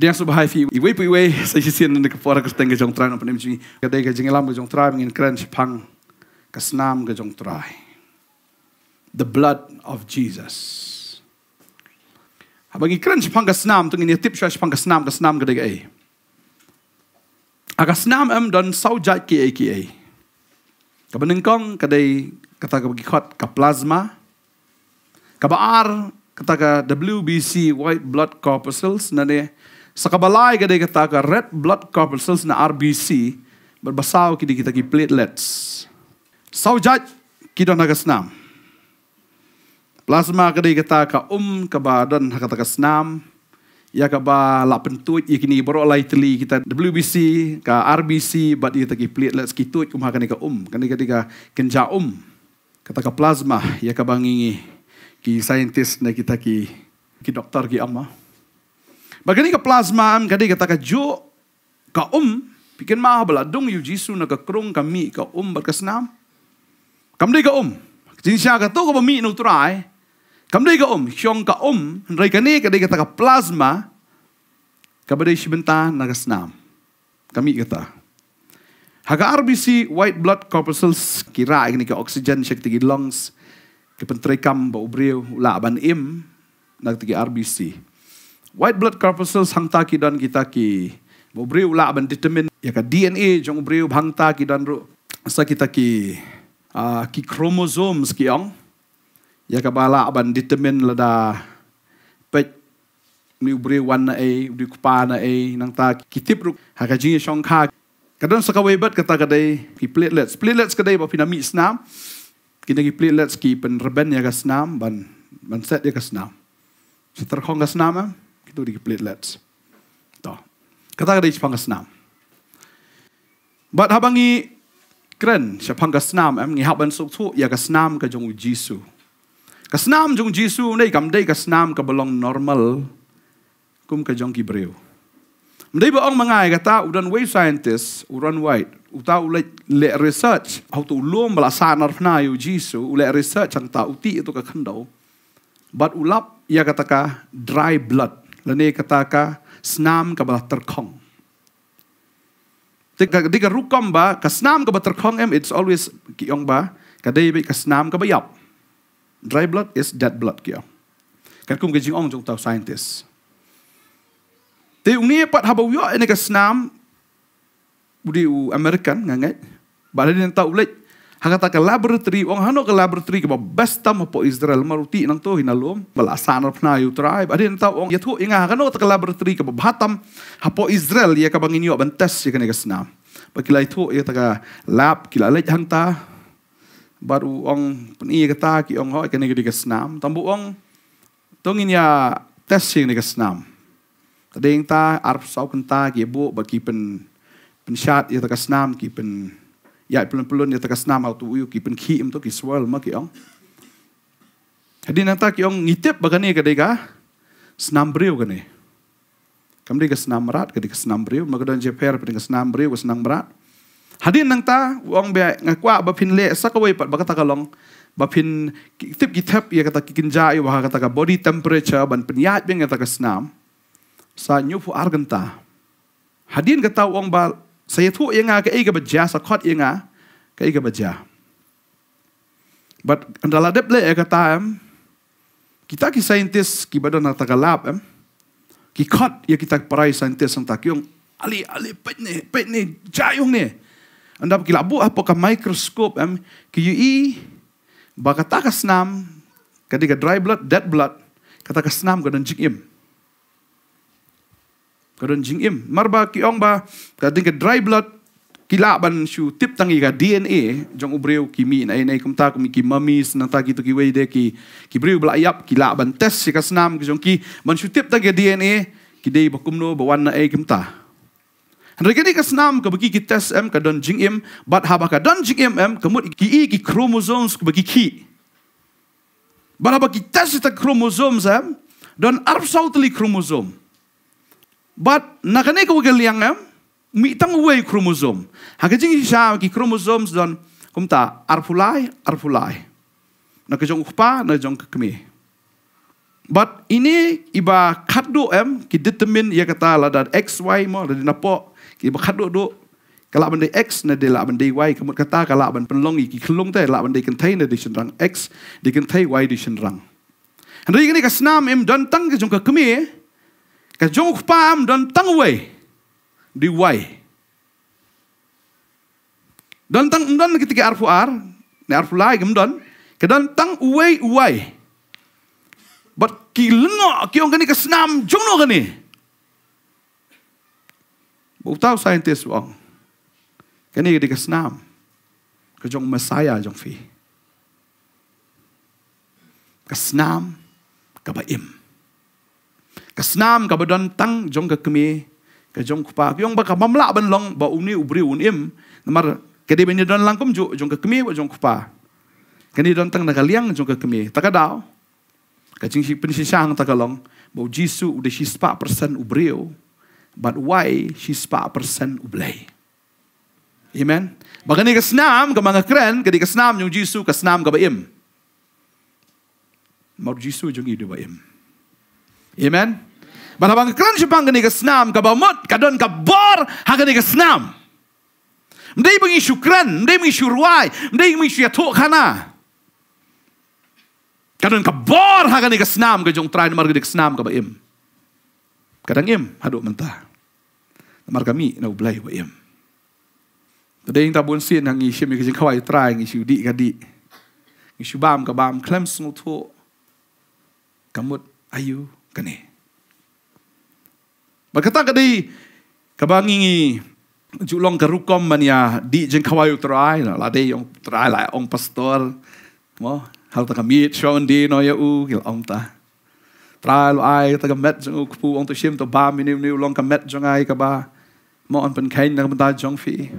Dia sub hai fi i wei pui wei sa chi sin ne kapor ka stenge jong tra na pnem chi ka dai ka jingelam jong tra ming crunch pang kesnam snam jong tra the blood of jesus Apa yang crunch pang kesnam? Tunggu ni tip shash pang kesnam kesnam ka snam ka kesnam ga dan aga kia kia. Kabenengkong kadai kata ka bagi khot ka plasma. Kabar kata ka WBC white blood corpuscles na ne sakabalai kadai kata ka red blood corpuscles na RBC berbasau kini kita ki platelets. Sau jaj kita naga senam. Plasma kadai kata ka um ka badan kata ka senam ya ka ba la pentut ya kini baro lai teli kita WBC ka RBC bat ya tagi plate let's kitut kum hakani ka um kan ha, ka um. tiga kenja um kata ka plasma ya ka bangingi ki scientist na kita ki ki doktor ki amma ha. bagani ka plasma am um, kadi kata ka ju ka um pikin ma habla dung yu jisu na ka krung kami ka um bat kasnam kam di ka um jinsya ka to ka mi no try kamu dah ikut om, siang ke om, hendak ni, kamu kata ke plasma, kamu dah sebentar, naga senam. Kami kata. Haga RBC, white blood corpuscles, kira ini ke oksigen, syak tinggi lungs, ke pentrekam, bau beriw, laban im, naga tinggi RBC. White blood corpuscles, hangta ki dan kita ki, bau beriw, laban determine, ya ke DNA, jang beriw, hangta ki dan ru, sa kita ki, uh, ki kromosomes ah, ki ya ka bala ban ditamin la da pe ni bre wan na ai bi ku na ei, nang ta ki tip ru ha ka jing shong kha ka don sa ka we bet ka ta ka dai ki platelets platelets ka dai ba pina mi snam ki na ki platelets ki pen reben ya ka snam ban ban set ya ka snam si ter khong ka snam ma eh? ki tu di ki platelets to ka ta ka dai chpang ka snam but habangi kren chpang ka snam am ni haban sok thu ya ka snam ka jong u jisoo Kasnam snam jong Jisu nei kam dei ka ka belong normal kum ka jong Hebrew. Mdei ba ong mangai ka ta udan way scientist uran white uta ulai le research how to lom bala sanar na yu Jisu ulai research ang ta uti itu ka kando. But ulap ia kataka dry blood. Lene kataka snam ka bala terkong. Tika dika rukom ba kasnam snam ka ba terkong em it's always ki ong ba ka dei ka snam ka ba yap dry blood is dead blood kia kan kum gejing ong jong tau scientist te uni pat haba wiya ene ka snam budi u american ngangai bale den tau ulai Hanga ta ka laboratory, wang hano ka laboratory ka best time po Israel maruti nang to hinalom, bala sana pna yu tribe. Adin ta wang yatu inga hano ta ka laboratory ka bhatam hapo Israel ya ka bangin yu ban test ya ka nega snam. Pakilai tu ya ta ka lab kila lejang baru uang ni kata ki uang hok kena gede kesnam tambu uang tong ya testing sing ni kesnam tadi ta arf sau kenta ki bu bagi pen pen syat ya kesnam ki pen ya pelun pelun ya kesnam au tu uyu ki pen ki to ki swirl mak ki uang hadi nata ki uang ngitip bagani kada ka senam brio kene kamri kesnam rat kada kesnam brio magadon jeper pen kesnam brio kesnam rat ฮันดินนังตาวังเบงกว่าบัพินเลสักเวปัดบักตะกะลองบัพินทิบกิทับเอกตะกิกินจายวากตะกะบอดี้เทมเพรเชอร์บันปัญญาตเบงตะกะสนามสาญูฟูอาร์กันตาฮันดินกะตาวังบาสายทุเองาเกอีกับเจ้าสักคอดเองาเกอีกับเจ้า but and ala dep le ekata em kita ki scientist ki badan ata galap em ki khat ya kita parai scientist sang takyong ali ali pe ne pe ne jayung ne anda pergi labu apa mikroskop um, ke UE bakata ke senam ketika dry blood dead blood kata ke senam ke jing im ke jing im marba ki ong ba ketika dry blood kila ban shu tip tangi ka DNA jong ubreu kimi na ina ikum ta kumi ki mami senata ki to ki wei de ki ki breu bla yap kila ban test si ka ki jong ki ban shu tip tangi DNA ki dei bakum no ba wan na ikum ta Rekan ni kesenam ke bagi kita test em ke don jing im bat haba ka don jing im em kemut ki i ki kromosom ke bagi ki. Bat haba ki test ta kromosoms em don arf sautli kromosom. Bat nak ke kau yang em mi tang wei kromosom. Ha ke jing sha ki kromosoms don kum ta arfulai arfulai. nak ke jong khpa na jong kemi. But ini iba kadu M, ki determine ya kata la dan Y mo dari napo กี่บัคดูดูกลับมันได้ x นะเดี๋ยวละมันได้ y คำว่ากระตากลับมันเป็นลงอีกกี่ขั้นลงแต่ละมันได้กันไทยนะดิฉันรัง x ดิกันไทย y ดิฉันรังฮันรีกันนี่ก็สนามเอ็มดันตั้งกับจงกับคุ้มีกับจงกับปามดันตั้งเว้ยดี y ดันตั้งดันกิติกาอาร์ฟูอาร์เนี่ยอาร์ฟูไล่กันดันกับดันตั้งเว้ย y บัดกี่ลงอ่ะกี่องค์กันนี่ก็สนามจงโนกันนี่ tahu saintis wong. Kini di kesenam. Kejong mesaya jong fi. Kesenam im, Kesenam kebadan tang jong kekemi. Kejong kupa. Yang baka mamlak ben long. Ba uni ubri unim. Namar kedi benya don langkum ju. Jong kekemi wa jong kupa. Kini don tang naga liang jong kekemi. Takadau. Kajing si penisisang takalong. Bau jisu udah si persen ubriu. Ubriu. But why she pa persen ublay? Amen? Baga ni kasnam, ka mga kren, kadi kasnam yung Jisu, kasnam ka ba im? Mar Jisu yung ido ba im? Amen? Bala bang kren siya pang gani kasnam, ka ba mot, ka doon ka bor, ha gani kasnam. Mday bang isyu kren, mday bang isyu ruay, mday bang isyu yato ka na. Ka bor, ha gani ka jong try na mar gani kasnam ka ba im? Kadang im, haduk mentah. มาร์กามีนาอุบไลบ่เอ็มแต่เดงตาบุญเสียนทางอีชิมีกิจเข้าวว้ตรายงิชิวดีกะดีงิชิวบามกับบามเคลมสงทุกกำหนดอายุกันเองบักตากะดีกับบางงีจุลองกระรุกอมมันยาดีจึงเข้าวว้ตรายนะละเดยองตรายลายองพัสตอร์มอ hal ta kamit shon di no ya อ gil om ta trial ai ta kamet jung k อ pu ong to shim to ba m ิ n i m ni long kamet jung ai k บ b า mo an pan kain nang ta jong fi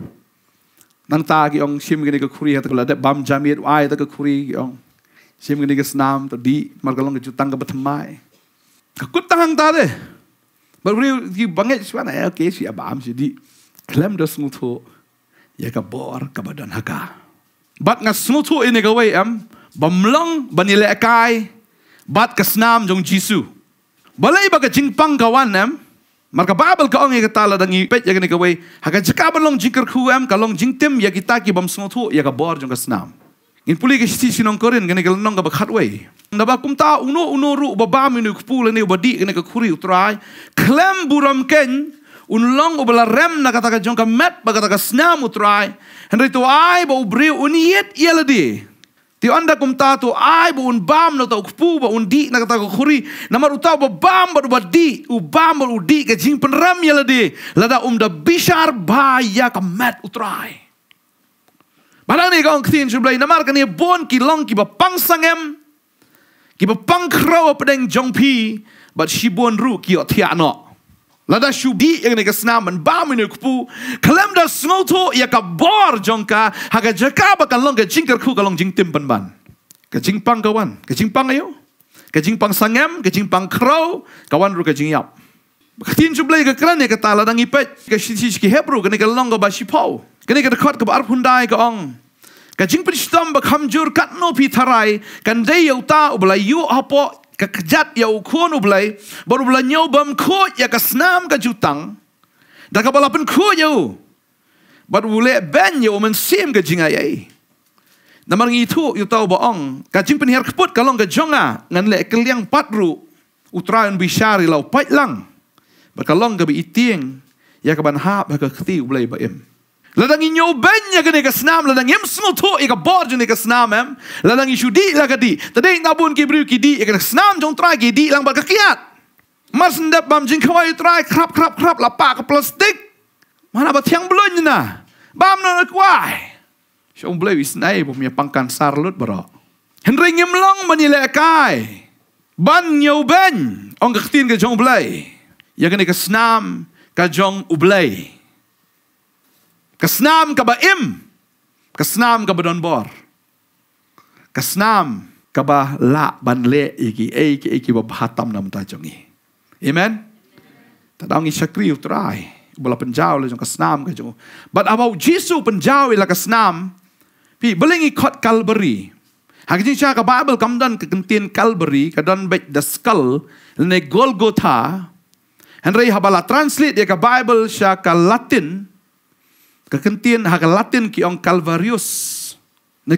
nang ta gi ong sim gi ni ka khuri ha ta bam jamiet wai ta ka khuri gi ong sim gi ni ka snam to di mar ka long ju tang ka bat mai ka kut tang ta de but we gi bang swa na okay ya, si abam ya si di klem do smu tho ya ka bor ka badan dan ha ka bat nga smu tho in ga wai am bam long ban ile kai bat ka snam jong jisu balai ba ka jing pang ka wan am Maka Babel ka ong yaka dan i pet ye nika wei. Haka jika long jinker ku em ka long tim yaka kita ki bom sengot hu yaka bor jong ka senam. Ngin puli ke shiti sinong korin gani gala nong ka bakat wei. Ndaba kum uno uno ru uba ba minu kupu le ni uba di gani kuri utrai. Klem buram ken un long uba la rem na kataka jong ka met ba kataka senam utrai. Hendri tu ai ba ubri uniyet yaladi. Hendri Ti anda kum tatu ai bu un bam no tau kupu ba un di na kata ko khuri na maru ba bam ba ba di u bam ba u di ke jing pen ram ya le um da bishar ba ya ka mat u Bala ni gong tin chu blai na mar ka ni bon ki long ki ba pang sang em ki ba pang kro pa deng jong pi but shi ru ki o no lada shubi yang senam man ba min ku pu klem da tu ya ka bor jongka ha ga jaka ba long ga jingker ku ga long jing tim ban ban ka jing pang kawan ka jing pang ayo ka jing pang sangem ka jing pang kraw, kawan ru ka jing yap khatin chu blai ga ya ka tala dang ipet ka shi shi ki hebru ga ne ga long ga ba shi pau ga ne ga khat ba ar hundai ga ong Kajing jing peristam berkhamjur katno pitarai. Kan day yau ta ubelai yu apa kekejat yau kuon ubelai. Baru ubelai nyau bam ku ya kesenam ke jutang. Dan kapal apen ku yau. Bat ule ben yau mensim ke jing ayai. Namar ngi tu yu tau boong. kajing jing penihar keput kalong ke jonga. Ngan le keliang patru. Utraan bishari lau lang, Bakalong ke bi iting. Ya kaban hap ke keti ubelai baim. Ladang inyo benya kene ka snam ladang yem smol to e ka bor jene ka snam em ladang isu di la ka di tadai na bun ki bru ki di e ka snam jong tra ki di lang bar ka kiat mas ndap bam jing ka wai tra krap krap krap la pa ka plastik mana ba tiang blun na bam na na kwai shong blew is nai bo mi pangkan sarlut bro henre ngim long mani le kai ban nyo ben ong ka tin ka jong blai ya kene ka snam ka jong ublai Kesnam ka ba im? Kesnam ka ba don bor? Kesnam ka ba la ban le iki iki iki ba hatam nam ta jongi. Amen. Tadang i syakri utrai. Bola penjau le lah jong kesnam ka jong. But about Jesus penjau ila kesnam. Pi belingi kot Calvary. Hagi jing ka Bible kam don ka kentin Calvary ka don bet the skull ne Golgotha. Henry habala translate dia ka Bible sya ka Latin kekentian hak latin ki ong ni ne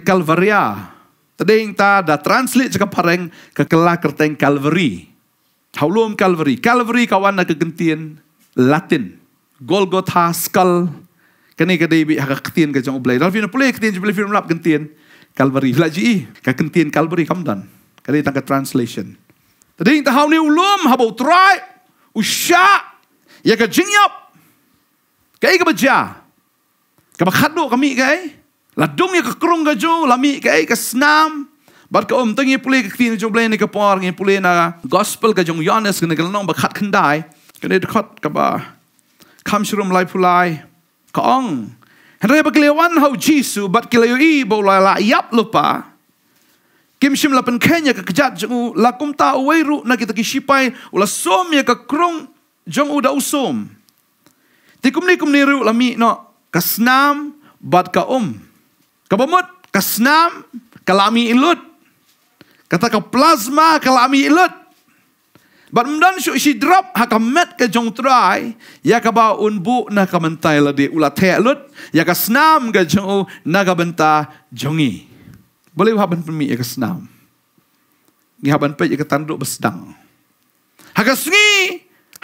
Tadi tading ta da translate ke pareng ke kela kerteng calvary taulum calvary calvary kawan na kekentian latin golgotha skull kene ke debi hak kentian ke ublai. blai dalvin play kentian blai film lap kentian calvary laji ke kentian calvary kamdan kali tangka translation tading ta hau ni ulum habo try usha ya ke jingyap Kaya ke bejah? Kamu kado kami kai. Ladung ya ke kerung ke jo, lami kai ke snam, Bar ke om tengi puli ke kini jo pulih ni ke puar ngi pulih na gospel ke jong yonis ke negel nong bakat kendai. Kena dekat ke ba. Kam syurum lai pulai. Ke ong. Hendaknya berkelewan hau jisu, bat kelewa i bawa layak lah lupa. Kim sim lapan kenya ke kejat jengu, lakum ta uweiru na kita kishipai, ula som ya ke kerung jengu da usom. Tikum ni kum niru lami nak kasnam bat ka um. Kabamut kasnam kalami ilut. Kata ka plasma kalami ilut. Bat mudan syuk si drop ha met ke jong try ya ka ba un bu na ka mentai la ulat te lut ya ka snam ga jong na ga benta jongi. Boleh ha ban pemi ya ka snam. Ni ha ban pe ya ka tanduk besdang. Ha ka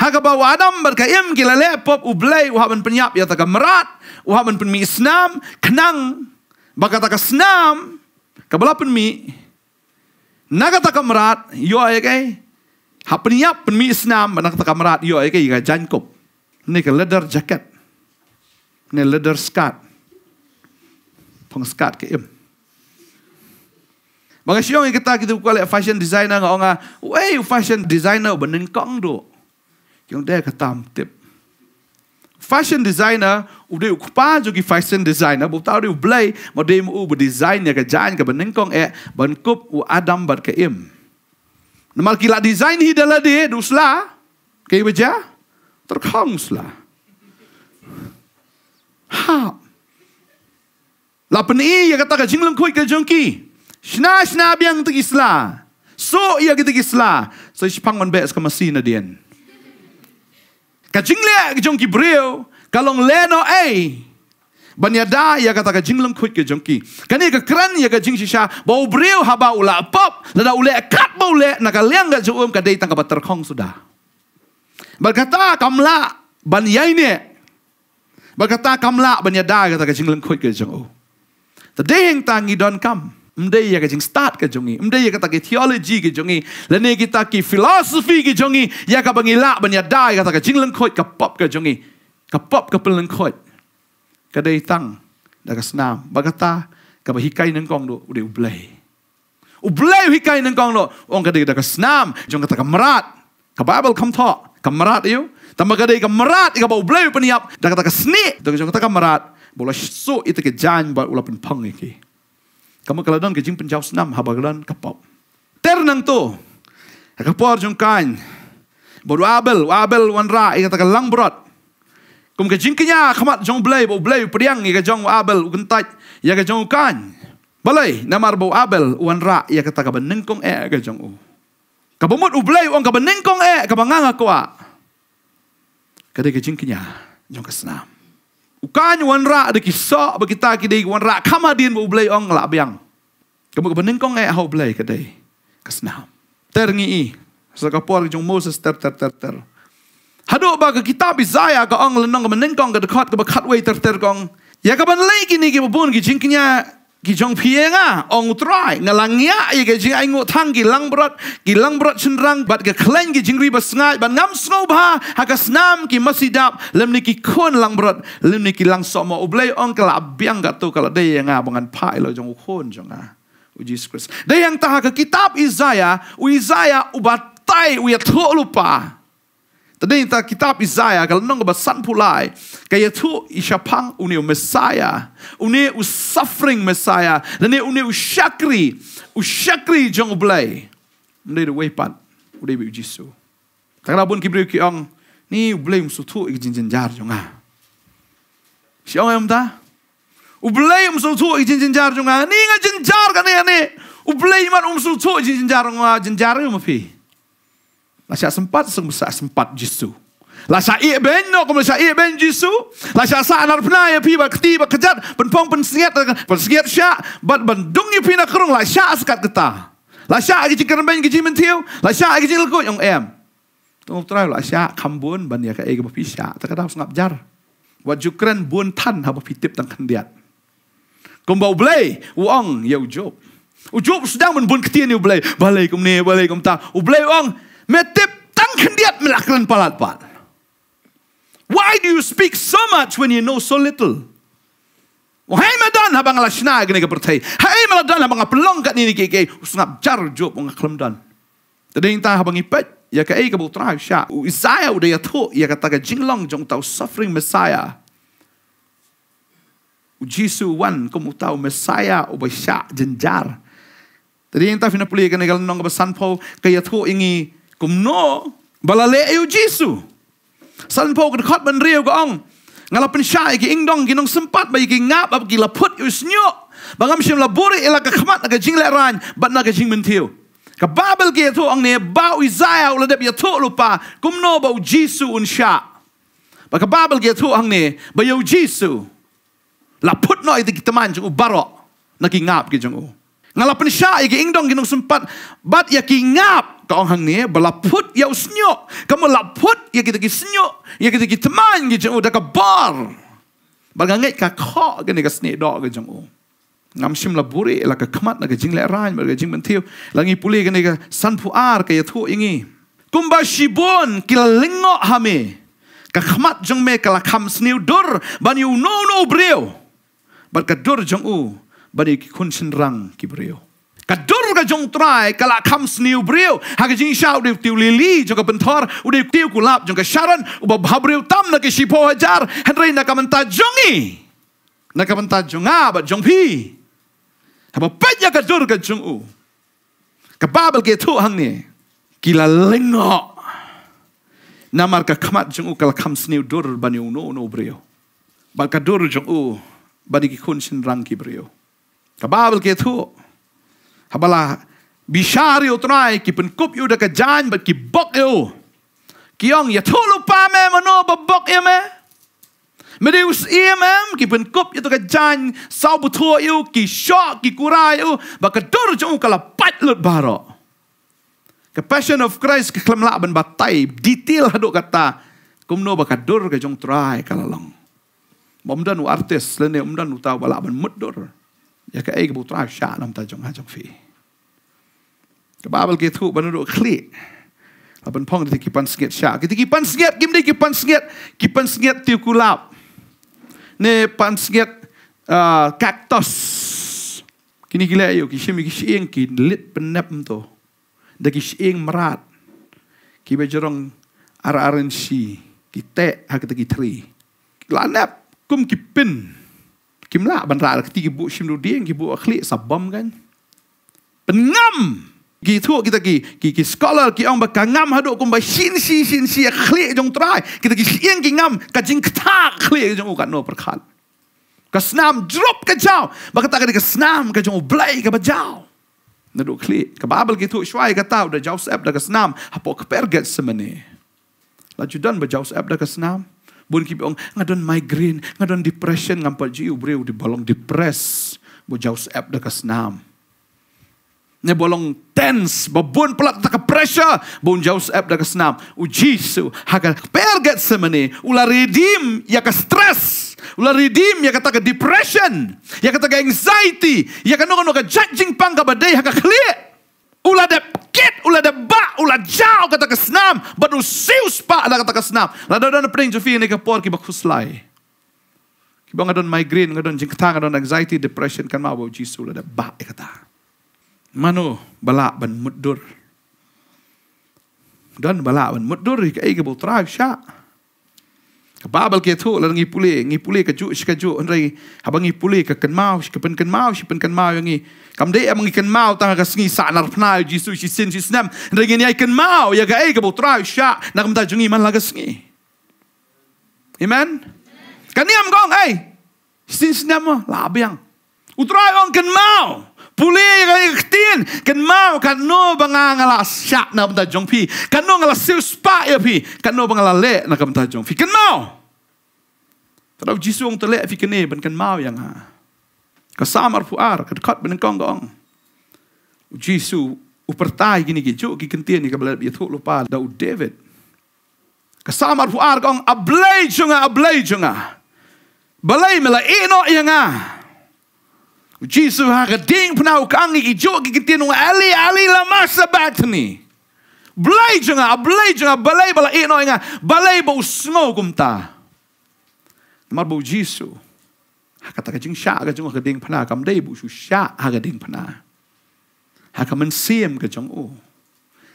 Hak ba wadam ber im gila le pop u blai u haben penyap ya taka merat u haben pen mi kenang ba kata ka snam ka bala pen mi na kata merat yo ayakai ke ha penyap pen mi snam ba merat yo ayakai ke ga ni ke leather jacket ni leather skirt pong skirt ke im Bagai siang yang kita kita buka lek fashion designer ngah ngah, wey fashion designer benengkong doh kyong de ka tip fashion designer udah de ku ki fashion designer bu ta de blai mo de mu u design ya ka jan ka beneng kong e ban u adam bar ka im namal kila la design hi de la de du sla ke beja terkong sla ha la peni ya kata ka jinglong koi ka jongki Shna shna biang tu isla. So ia kita isla. So ispang man bes kama lah Kajinglea ke jongki brio, kalong leno e. Banya da ya kata ka jinglem kwit ke jongki. Kani ke kran ya ka jing sisha, bau brio haba ula pop, lada ule kat bau le, naka liang ga jom ka deitang ka sudah. Berkata kamla ban yaine. Berkata kamla ban yada kata ka jinglem kwit ke jong o. Tadeheng tangi don kam. မဒေးရကချင်းစတတ်ကကြုံငိမဒေးရကတကီသီယိုလော်ဂျီကကြုံငိလနေကီတကီဖီလော်ဆဖီကကြုံငိယကပငိလာဘညာဒိုင်ကတကချင်းလန်ခွိုက်ကပပ်ကကြုံငိကပပ်ကပလန်ခွိုက်ကဒေးသန်းဒါကစနာဘဂတာကဘဟိကိုင်နန်ကောင်တို့ဦးဒီဦးဘလေးဦးဘလေးဟိကိုင်နန်ကောင်တို့အွန်ကဒေးဒါကစနာဂျုံကတကမရတ်ကဘိုင်ဘယ်ကမ်ထော့ကမရတ်ယူတမကဒေးကမရတ်ကဘဦးဘလေးပနီယပ်ဒါကတကစနိဒါကဂျုံကတကမရတ်ဘောလရှ်ဆိုအစ်တကဂျန်ဘတ်ဦးလပန်ဖန်ငိကီ kamu keladan ke jing penjau haba habagalan kapau. Ter Ternang tu, kapau jung kain. Bodu abel, abel wan ra, ika takal kelang brot. Kum ke jing kenya, kamat jong blay, bo blay periang, ika jong abel ugentai, ya ke jong kain. Balai, namar bo abel wan ra, ika kata kaban nengkong e, ika jong u. Kabumut u blay, wang kaban nengkong e, kaban nganga kuwa. Kadai ke jing kenya, jong ke senam. Ukany wanra rak de kisok bekita kide wan kamadin bu blei ong la biang. Kamu kebening kong e hau blei kedai. Kesnam. Ter i. Sekapor jung Moses ter ter ter ter. Hadok ba ke kitab Isaiah ke ong lenong kebening kong ke dekat ke bekat wei ter ter kong. Ya kapan lagi ni ke ke jingkinya กิจงเพียงอ่ะองตรายงลังเงียไอ้กิจงไอ้งูทังกิลังบรัดกิลังบรัดชนรังบัดกิเคลนกิจงรีบสงายบัดงามสงบฮะฮักสนามกิมัสิดับเลมนิกิคนลังบรัดเลมนิกิลังสมอุเบยองกลับบียงกัตุกลับได้ยังอ่ะบังันพายเราจงคนจงอ่ะอุจิสคริสได้ยังตาหักกิตับอิสยาอุอิสยาอุบัตไตอุยทุลุปา Tadi kita kitab Isaiah kalau nong ba san pulai. Kaya tu isyapang uni u Mesaya. Uni u suffering Messiah, Dan uni u syakri. U syakri jang ublay, belai. Mereka ada wepat. Udah ibu Jisoo. Tak kena pun kibri kiong. Ni ublay belai musuh tu ikan jenjar jonga. Siapa yang tak? ublay belai musuh tu ikan jenjar jonga. Ni ikan jenjar kan ni. U belai iman musuh tu ikan jenjar jonga. Jenjar yang mafih. Lasak sempat semusa sempat jisu. Lasak iya benno kamu lasak iya ben jisu. Lasak sa anar pina ya pi bakti bakejat penpong pensiat pensiat sya bat bandung ya pi nak kerung lasak sekat kita. Lasak agi cikar ben gizi mentiu. Lasak agi cikar kuat yang em. Tunggu terakhir lasak kambun ban ya ke ego bapi sya. Terkadang harus ngabjar. Wajukren buan tan haba fitip tang kandiat. Kumbau belay uang ya ujub. Ujub sedang menbun ketian ya blay. Balai kum ne balai kum ta. Ublay uang metep tang khandiat melaklan palat pal. Why do you speak so much when you know so little? Hai madan habang lashna agni ke pertai. Hai madan habang pelong kat ni kikei. Usnap jar jo pung aklam dan. Tadi yang habang ipat Ya ke ei ke putra hafsha. Isaya udah ya tu. Ya kata ke jinglong jong tau suffering messiah. Jesus wan kamu tahu Messiah ubah syak jenjar. Tadi yang tahu fina pulih kena galan nong kebesan pau kaya tu ingi กุมโนบาลาเลเอวจิสุสันโพกันคอดมันเรียวก็องงาเราเป็นชายกิอิงดองกินต้องสัมปัตไปกิงับกิลาพุทธอยู่สิโยบางคำชิมลาบุรีเอลากะขมัดนักจิงแลรันบัดนักจิงมันเทียวกับบาเบลเกียทุองเนี่ยบ่าวอิซายาอุลเดบยาทุลุปากุมโนบ่าวจิสุอุนชาบากับบาเบลเกียทุองเนี่ยบ่าวจิสุลาพุทธน้อยติกิตมันจงอุบารอนักกิงับกิจงอู Ngalapan siya, iki ingdong ginong sempat. Bat ya kingap, kau hang ni, Balaput ya usnyo. Kamu laput ya kita kisnyo, ya kita kiteman, ya jengu dah kebar. Bagangit kakak gini ke sini, dok ke jengu. Ngamsim la buri, la ke kemat, la jing jeng lerang, la ke jeng mentiu. Langi puli gini ke san puar, ke yatuk ingi. Kumba shibun, kila lingok hami. Ke kemat jeng me, kala kam sniu dur, no no brio. Bat ke dur jengu, บริคุณชินรังกิบริโอกระดูกกระจงตรายกลาคำสิวบริโอหากจิงชาวเดียวติวลิลีจงกับเป็นทอร์อุดิติวกุลาบจงกับชารันอุบบาบริโอตั้มนักชิโพฮจาร์เฮนรีนักกัมตาจงอีนักกัมตาจงอาบจงพีฮับเป็นยากระดูกกระจงอูกับบาเบลเกทุ่งนี่กิลาลิงก์นามาร์กขมัดจงอูกลาคำสิวดูร์บันยูโนโนบริโอบัลกัดดูร์จงอู Bagi kunci rangki beliau. Ka ke thu. Habala bishari utrai ki pen kup yu da jan bat ki bok yu. Ki yong ya thu me mano ba bok yu me. Me de us im em ki pen kup yu da jan sau bu thu yu ki shok ki kurai yu ba ka dur jong kala pat lut baro. Ka passion of Christ ki klem la ban batai detail hado kata kumno ba ka dur ka jong trai kala long. Bomdan um artis lene umdan utawa la ban mudur. Ya ke aku buat rasa dalam tajung tajung fi. Kebabel kita tu benda tu klik. Laban pong di kipan sengit syak. Kita kipan sengit, kim di kipan sengit. Kipan sengit tiu kulap. Ne pan sengit uh, kaktus. Kini gila yuk, kisim kisim ing kini lit penep tu. Dan kisim ing merat. Kibay jorong ar-aran si. Kitek hak kita kitri. Lanep kum kipin. Kipin. Kimla ban ra ke ti bu shim lu dieng ki bu akhli sabam kan. Pengam, ki thu kita ki ki ki scholar ki ong ba ka ngam kum ba shin si shin shi akhli jong trai kita ki sieng ki ngam ka jing ta akhli jong ka no perkhan. Ka snam drop ka jao ba kata ka snam ka jong blai ka ba jao. Nadu kli ka babel ki thu shwai ka tau da jao sep da ka snam hapo ka perget semene. Lajudan ba jao sep da ka snam bun ki orang ngadon migraine ngadon depression ngampal ji ubreu di bolong depress bu jaus app de kasnam ne bolong tense babun pelat tak pressure bun jaus app de kasnam u jisu haga perget semene ula redeem ya ke stress ula redeem ya kata ke depression ya kata ke anxiety ya kanu kanu ka judging pangka badai haga clear ula de kit, ula de ba, ula jau kata ke senam, but usiu spa ada lah kata ke senam. Lada dona pering jufi ni ke por kibak huslai. Kibang ngadon migraine, ngadon jengkata, ngadon anxiety, depression, kan mabaw jisul ada ba kata. Mano Balak ban mudur. Dan balak ban mudur, ikai kebul terak syak. Babel ke tu lalu ngi pulih ngi pulih keju, juk sikaju andai habang ngi pulih ke ken mau sik pen ken mau sik pen ken mau yang ngi Kamu de am ngi ken mau tang ka sngi sa nar pna Jesus si sin si snam andai ni ai ken mau ya ga ai ke butra sha nak mta jungi man la ka Amen Kan ni am kong, hey, sin snam la biang utra gong ken mau puli kan ikhtin kan mau kan no banga ngala syak na benda jong pi kan no ngala sil spa ya pi kan no banga lale na kan benda jong pi kan mau tadau jisu ong tele fi kene ben kan mau yang ha ka samar puar kan kat ben kong gong jisu upertai gini gi juk gi kentien ni ka belat bi thuk lupa dau david ka samar puar gong ablai junga ablai junga Balai mela ino yang ah. Jesus har ding på nau kang i jog i tin ali ali la masa back to me. Blajunga blajunga balebala i no nga balebo smogum ta. Mar bo Jesus. Hakata jing sha ga jung ga ding pana kam dei bu shu sha ha ga ding pana. Hakaman siem ga jong o.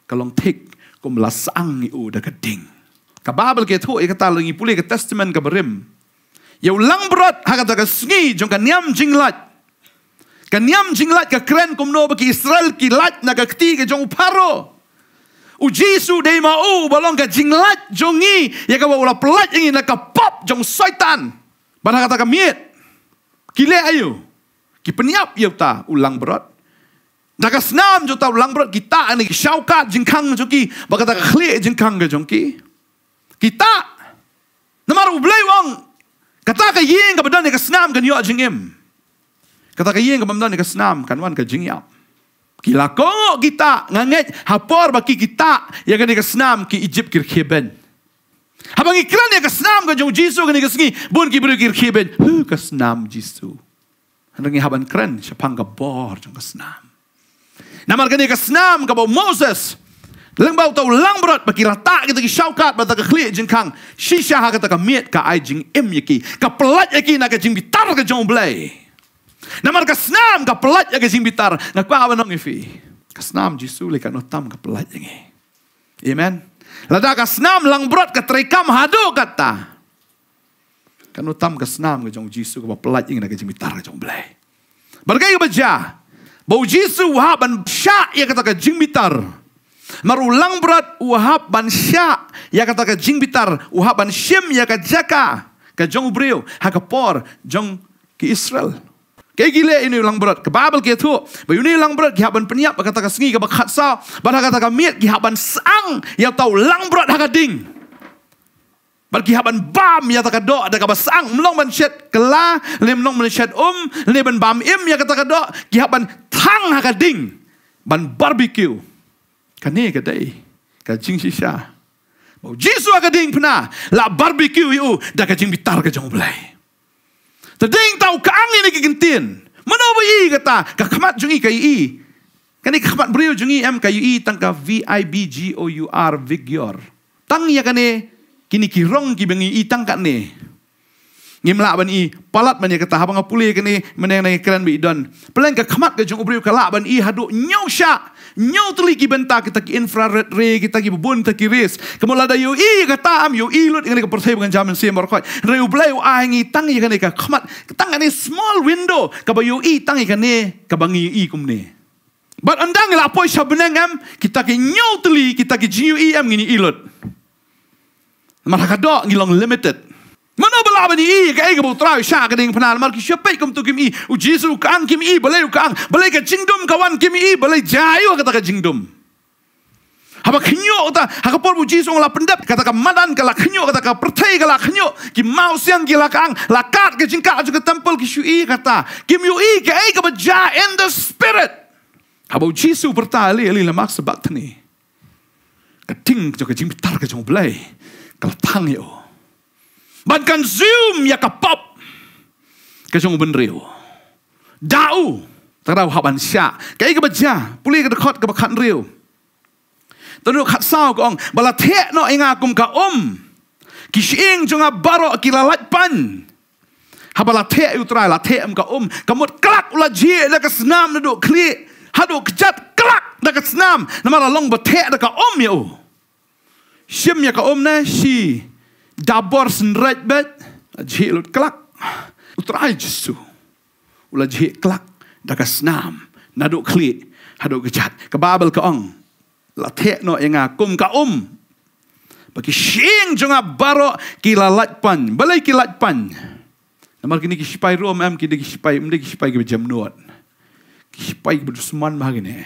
Kalong tik kum la sang i o da ga ding. Ka babel ke tho e ka talung i puli ka testament ga berim. Yau lang brot hakata ga sngi jong ka niam jing lat. Ganyam jing lat ka kren kom no Israel ki lat na ka kti ka jong paro. U Jesus de mau balong ka jing lat jong i ya ka ula plat ingi na pop jong setan. Bana kata ka miet. Kile ayu, Ki peniap yo ta ulang berat. Naga senam snam ta ulang berat kita ani ki shauka jing kang jo ki kata ka khle jing kang ga jong Kita Namar ublay wang kata ka yeng ka badan ka snam ka jingim. Kata kaya yang kemampuan ni kesenam. Kan wan kajing ya. Kila kongo kita. Nganget hapor bagi kita. Yang kena kesenam ki Egypt kir kheben. Habang iklan yang kesenam ke jauh Jisoo. Kena kesengi. Bun ki beri kir kheben. Huh kesenam Jisoo. Nengi haban keren. Siapang kebor jang kesenam. Namar kena kesenam ke bau Moses. Leng bau tau lang berat bagi rata kita ke syaukat bata kekli khlik jengkang. Shisha ha kata ke miet ka ai jeng im yaki. Ka pelat yaki nak ke jeng bitar ke jeng belai. namun mar kasnam ka pelat ya kasing bitar. Na kwa abanong ifi. Kasnam jisu lika notam ka pelat yang Amen. Lada kasnam lang brot ka terikam hado kata. Kan utam kasnam ke jong jisu ka pelat yang na bitar ka jong belai. Bargai ka baja. Bau jisu wahab ban sya ya kata ka jing bitar. lang berat wahab ban sya ya kata ka jing bitar. Wahab ban shim ya ka jaka. Ka jong ubriyo. por jong ki Israel. Kayak gila ini ulang berat. Ke babel ke tu. Bayu ni ulang berat. Kihaban penyiap. Kata ke sengi. Kata khatsa. Bada kata ke miat. Kihaban sang. yang tahu lang berat haka ding. Bagi haban bam yang tak ada ada kabar sang melong ban kela le melong ban um le bam im yang kata kado kihaban tang haka ding ban barbecue kane kedai kacing sisa mau jisu haka ding pernah la barbecue iu dah kacing bitar kacang belai. Tading tau tahu keangin ni gigintin. Mana ba i kata kan ka kamat jungi kai i. Kani ka kamat brio jungi am kai i tangka V I B G O U R vigor. Tang ya kani kini kirong ki bengi i tang ka ngimla ban i palat ban i kata habang apuli kini meneng nang kran bi don pelan ke khamat ke jung ubriu kala ban i hadu nyau sya nyau tuli ki benta kita ki infrared ray kita ki bubun ta ki ris kemula da yu i kata am yu i lut ngali ke perse bukan jaman si mar khoi re u blai u ai ngi tang i kani ka khamat tang ani small window ka ba yu i tang i kani ka bangi i kum ni but andang la poi sya beneng am kita ki nyau tuli kita ki jiu i am ngini i lut Marakadok ngilong limited. Mana bela bani i ka ega bu trai sha ka ding panal mar ki shape kum tu kim i u jisu kang kim i bale u kang, bale ka jingdom kawan kim i bale jayu kata ka jingdom. Haba kenyo ta haka por bu jisu la pendap kata ka madan kala kenyo kata ka pertai kala kenyo ki mau siang ki la kang la kat ka jingka aju ka temple ki shui kata kim yu i ka ega ba ja in the spirit. Haba u jisu perta ali ali la mak sebat tani. Ka ting jo ka jing tar ka jong blai kala tang yo. but zoom ya kapop kasi mo benriw dau terau haban sya kaya ka baja puli ka khot ka khan riw tonu khat sao ke ong bala teh no inga kum ka om, ing kishing barok baro kilalat pan habala teh yutrai la teh am ka om, kamut klak ula jie ha la ka snam no do kli hado kjat klak da ka snam na mara long ba the da ka um yo shim ya ka om na si dabor sen red bet jih lut kelak utrai jisu ulah jih kelak dah kesnam naduk kli haduk kejat ke babel ke ong latek no yang akum ka um bagi sing jonga barok, kila lajpan balai kila lajpan namar kini kishpai rom, em kini kishpai mende kishpai ke jam nuat kishpai ke berusman bahagini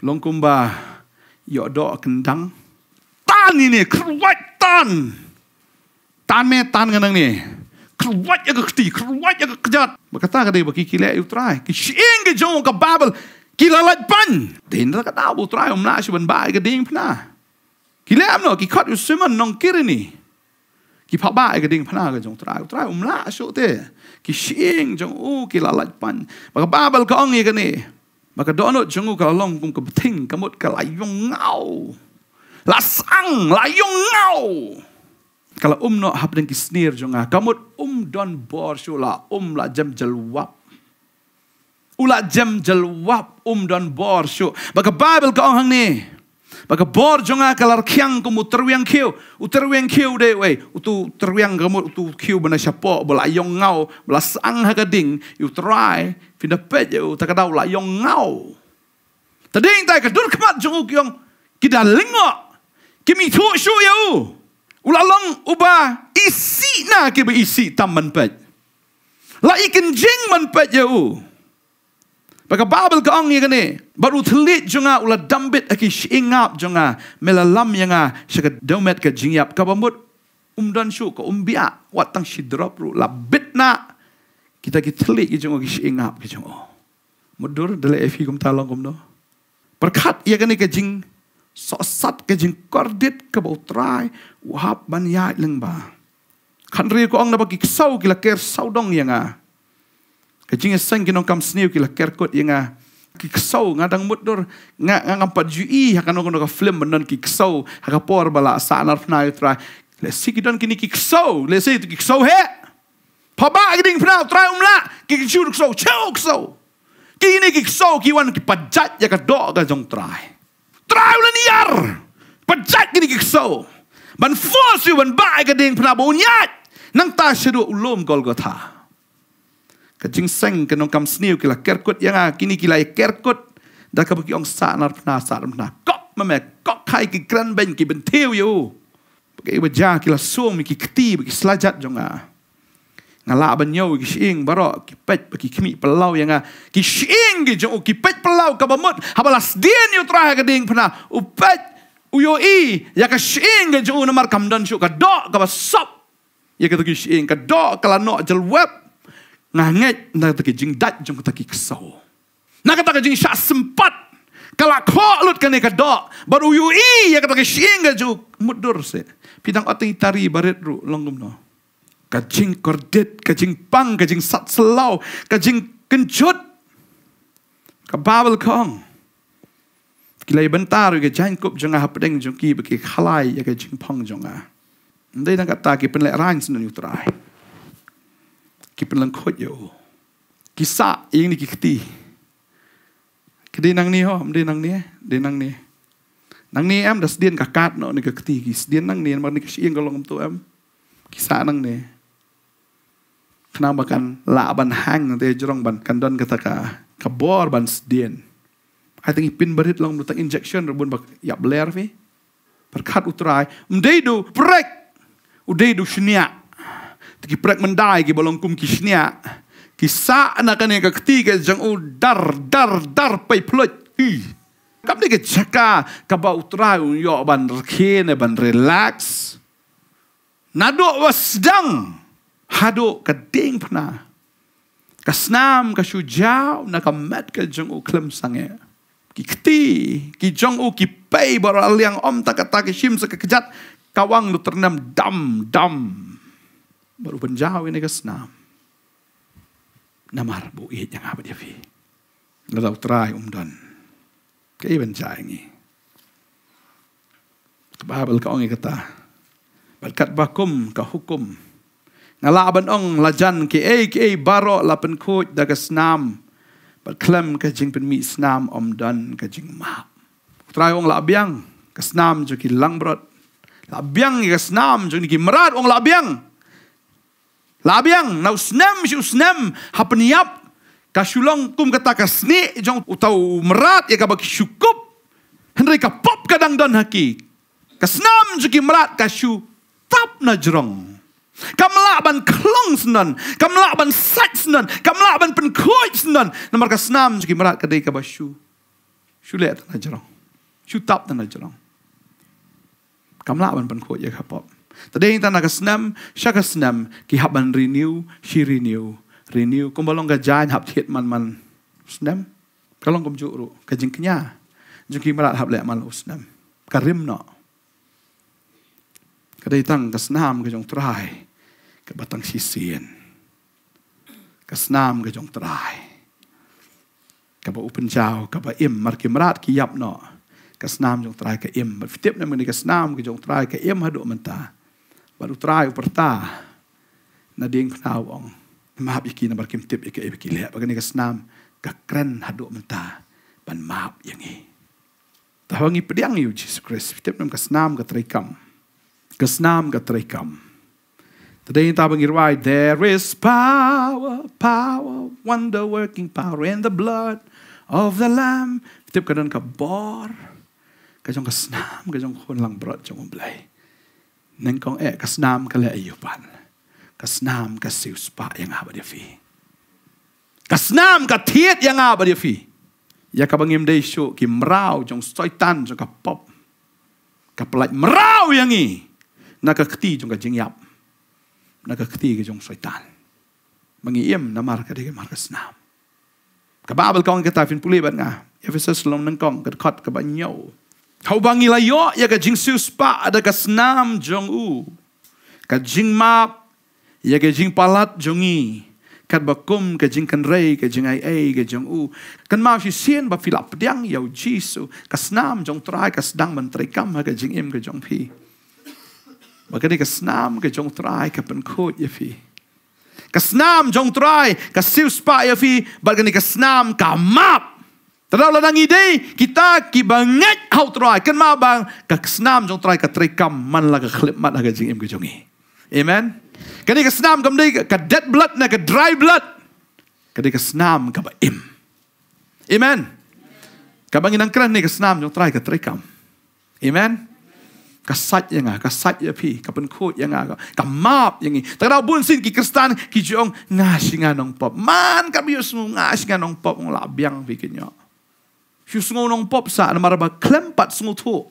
longkumba yodok kendang tan ini kruat tan tan me tan ngeneng ni. Keluat ya ke keti, keluat ya ke kejat. Berkata ke dia, bagi kila ayu terai. Ke siing ke jauh ke babel, kila lai pan. Dia tak tahu, bu terai umna syuban baik ke ding pernah. Kila no, ki kot usiman nong kiri ni. Ki pak baik ke ding pernah ke jauh terai. Terai umna syuk dia. Ki siing jauh, oh kila lai pan. Maka babel ke ong ke ni. Maka donut jauh ke long kum ke beting, kemut ke yong ngau. Lasang, layung ngau. Lasang, ngau kalau um nak hab dengki snir jonga ah. kamut um don bor shula um la jam jelwap ula um jam jelwap um don bor shu baka bible kau hang ni bagai bor jonga ah kalar kyang kamu terwiang kiu uterwiang kiu de we utu terwiang kamu utu kiu benda siapa bela yang ngau bela sang ha gading you try fina pe je utakadau la yong ngau tak ada kadur kemat jonguk yong kita lengok, kimi tu shu yau Ulalang uba isi na ke be isi taman pet. La ikin jing man pet ye u. Baka babel ka ang yegane. baru u thlit junga ula dambit aki shingap junga. melalam lam yanga shaka domet ka jing yap. Kabamut umdan shu ka umbia. Watang shidrop ru labit bit na. Kita ki thlit ki junga ki shingap ki junga. Mudur dele efi kum talong kum no. Perkat yegane ka Perkat yegane ka jing so sat ke jing kordit ke bau trai wahab ban ya leng ba kan ri ko ang na bagi sau gila ker sau dong yang a ke jing sang ginong kam sniu gila ker kot yang a ki sau ngadang mudur nga ngampat ju i hakan ko na film menon ki sau haka por bala sanar na yu trai le si gidon kini ki sau le si ki sau he Papa gading pina try umla ki chuk so chuk so kini ki so ki wan ki pajat ya ka dog ga jong try trial ini yar. Pajak gini kikso. Ban force you ban bai ke ding pernah Nang ta syedua ulum Golgotha. Kajing seng ke nong kam sniw kila kerkut yanga ha. Kini kila kerkut. Dah ke bagi ong sa'nar pernah sa'nar pernah. Kok mame kok hai ki kran ben ki bentiw yu. Bagi iwa jah kila suam ki keti bagi ngalak banyau ki sing baro ki pet ki pelau yang ki sing ki jong ki pelau ka bamut habalas dien yu trah ka ding pna upet oh, uyo i ya ka sing ki jong oh, na mar kam dan ka ya ka ki sing ka do kala no jel web ngahnget na ka ki jing dat jong ka ki kso na ka ka jing sha sempat kalau kau lut kene ni ka baru uyo i ya ka ki sing mudur se pidang otai tari baret ru longgum no kajing kordit, kajing pang, kajing satselaw, kajing kencut, kababal kong. Kilay bentar, yung kajang kup, yung nga hapading, yung ki, yung kalay, yung ya kajing pang, yung nga. Hindi na kata, kipin lang rin sa nyo try. Kipin lang kot yun. Kisa, yung nikikti. Kedi nang ni ho, hindi nang ni, hindi eh? nang ni. Nang ni em, das dien kakat no, nikikti. Dien nang ni, mag nikasiyang kalong tu em. Kisa nang ni. Kisa nang ni. Kenapa ba kan la ban hang te jrong ban kan don kata ka ka bor ban sdien i think pin berit long lutak injection rebun ba ya bler fi perkat utrai Udah itu prek ude du shnia tiki prek mendai ki bolong kum ki shnia ki sa na kan jang udar, dar dar pai pelut. hi kam de ke chaka ka utrai un ban rekhe ne ban relax Nadu was sedang. Haduk ke ding pernah. Ke senam, ke syujau, nak ke mat ke jengu klem sange. Ki keti, ki jengu, ki pay baral yang om tak kata ke shim sekejat. Kawang tu ternam dam, dam. Baru penjauh ini ke senam. Namar bu iya jangan apa dia fi. Nada utrai um don. Kei penjauh ini. Kebabel kau ni kata. Berkat bakum ka hukum. Kebabel Nalaban ong lajan ke ei ke ei baro lapen kuj daga senam. Pat klem ke jing pen mi senam om dan ke jing ma. Terai ong labiang ke senam juki langbrot. Labiang ke senam juki niki merat ong labiang. Labiang nau snam si senam hapeniap. Kasulong kum kata sni jong utau merat ya kabak syukup. Hendri ka pop kadang dan haki. Kasnam juki merat kasyu tap na jerong. กำลังบันคลองสนันกำลังบันสัตสนันกำลังบันเป็นคลอยสนันนั่นหมายความว่าสนามสกิมรักกันได้กับชูชูเล็ตนะจ๊ะน้อชูตับนะจ๊ะน้อกำลังบันเป็นคลอยครับพ่อแต่เดี๋ยวนี้ตอนนั้นสนามชักสนามกี่หับบันรีนิวชีรีนิวรีนิวกุมบอลงกระจายหับเทียดมันมันสนามกำลังกุมจุรุกระจิงขี้ยาจุกิมรักหับเล็ตมันลุสนามกระริมเนาะก็ได้ตั้งกระสนามกระจงตรายก็บ่ต้องีิเสียนก็สนามก็จงตรายกับอุปนชาวกับเอ็มมาร์กิมราชกิยับเนาะกสนามจงตรายกับเอ็มฟิติบในมือในกสนามก็จงตรายกับเอ็มฮะดุมันตาบารุตรายอุปตานาเดียงขนาวองมาบิกีนบาร์กิมติบอีกเอกิเละบางันกสนามกับแกรนฮะดุมันตาปันมาบอย่างนี้แต่ว่างี้เปรียงอยู่จิสคริสฟิตยบในกสนามกับตรกรรมกสนามกับตรกรรม Today in Tabangir there is power, power, wonder working power in the blood of the Lamb. Tip ka ka bor, kajong kasnam, kajong kunlang brot, jong umblay. Nang kong e, kasnam ka le ayupan. Kasnam ka pa yang haba fi. Kasnam ka tiet yang haba dia fi. Ya ka bangim day shu, ki mrau, jong soitan, jong ka pop. Ka pelat mrau yang i. Na ka jong ka 那个第一个种水单，蒙伊恩那马克的马克斯纳，个巴布讲个大芬普利本啊，耶稣斯隆能讲个卡个巴尼奥，他帮伊拉哟，一个金修斯巴，一个斯纳中乌，个金马，一个金帕拉中伊。kan ya ya bakum ke kong puli Efesus jing kan rei ke jing ai ai ke jong u kan ma si sien ba filap diang yau jisu kasnam jong trai kasdang mentri kam ha ke jing im ke jong pi มากระดิกสนามกระจงตรายกับเป็นโคตยฟีกสนามจงตรายกับซิลสปายฟีบากระดิกสนามกับมับแต่เราละนังอีเดกิตากิบังเงดเอาตรายกันมาบางกับสนามจงตรายกับตรีกรรมมันละกับคลิปมัดละกับจิงเอ็มกระจงอีเอเมนกระดิกสนามกับดิกกับเด็ดบลัดนะกับดรายบลัดกระดิกสนามกับเอ็มเอเมนกับบางอินังครั้งนี้กับสนามจงตรายกับตรีกรรมเอเมนกษัตริย์ยังไงกษัตริย์พี่กับเป็นโคตยังไงก็กับมาบอย่างงี้แต่เราบุญสิ้นกิจสตานกิจองงาชิงานองปอบมันกับยุสงงาชิงานองปอบองลาบยังพี่กินเนาะยุสงงองปอบสะนมารบะคลมปัดสงทุก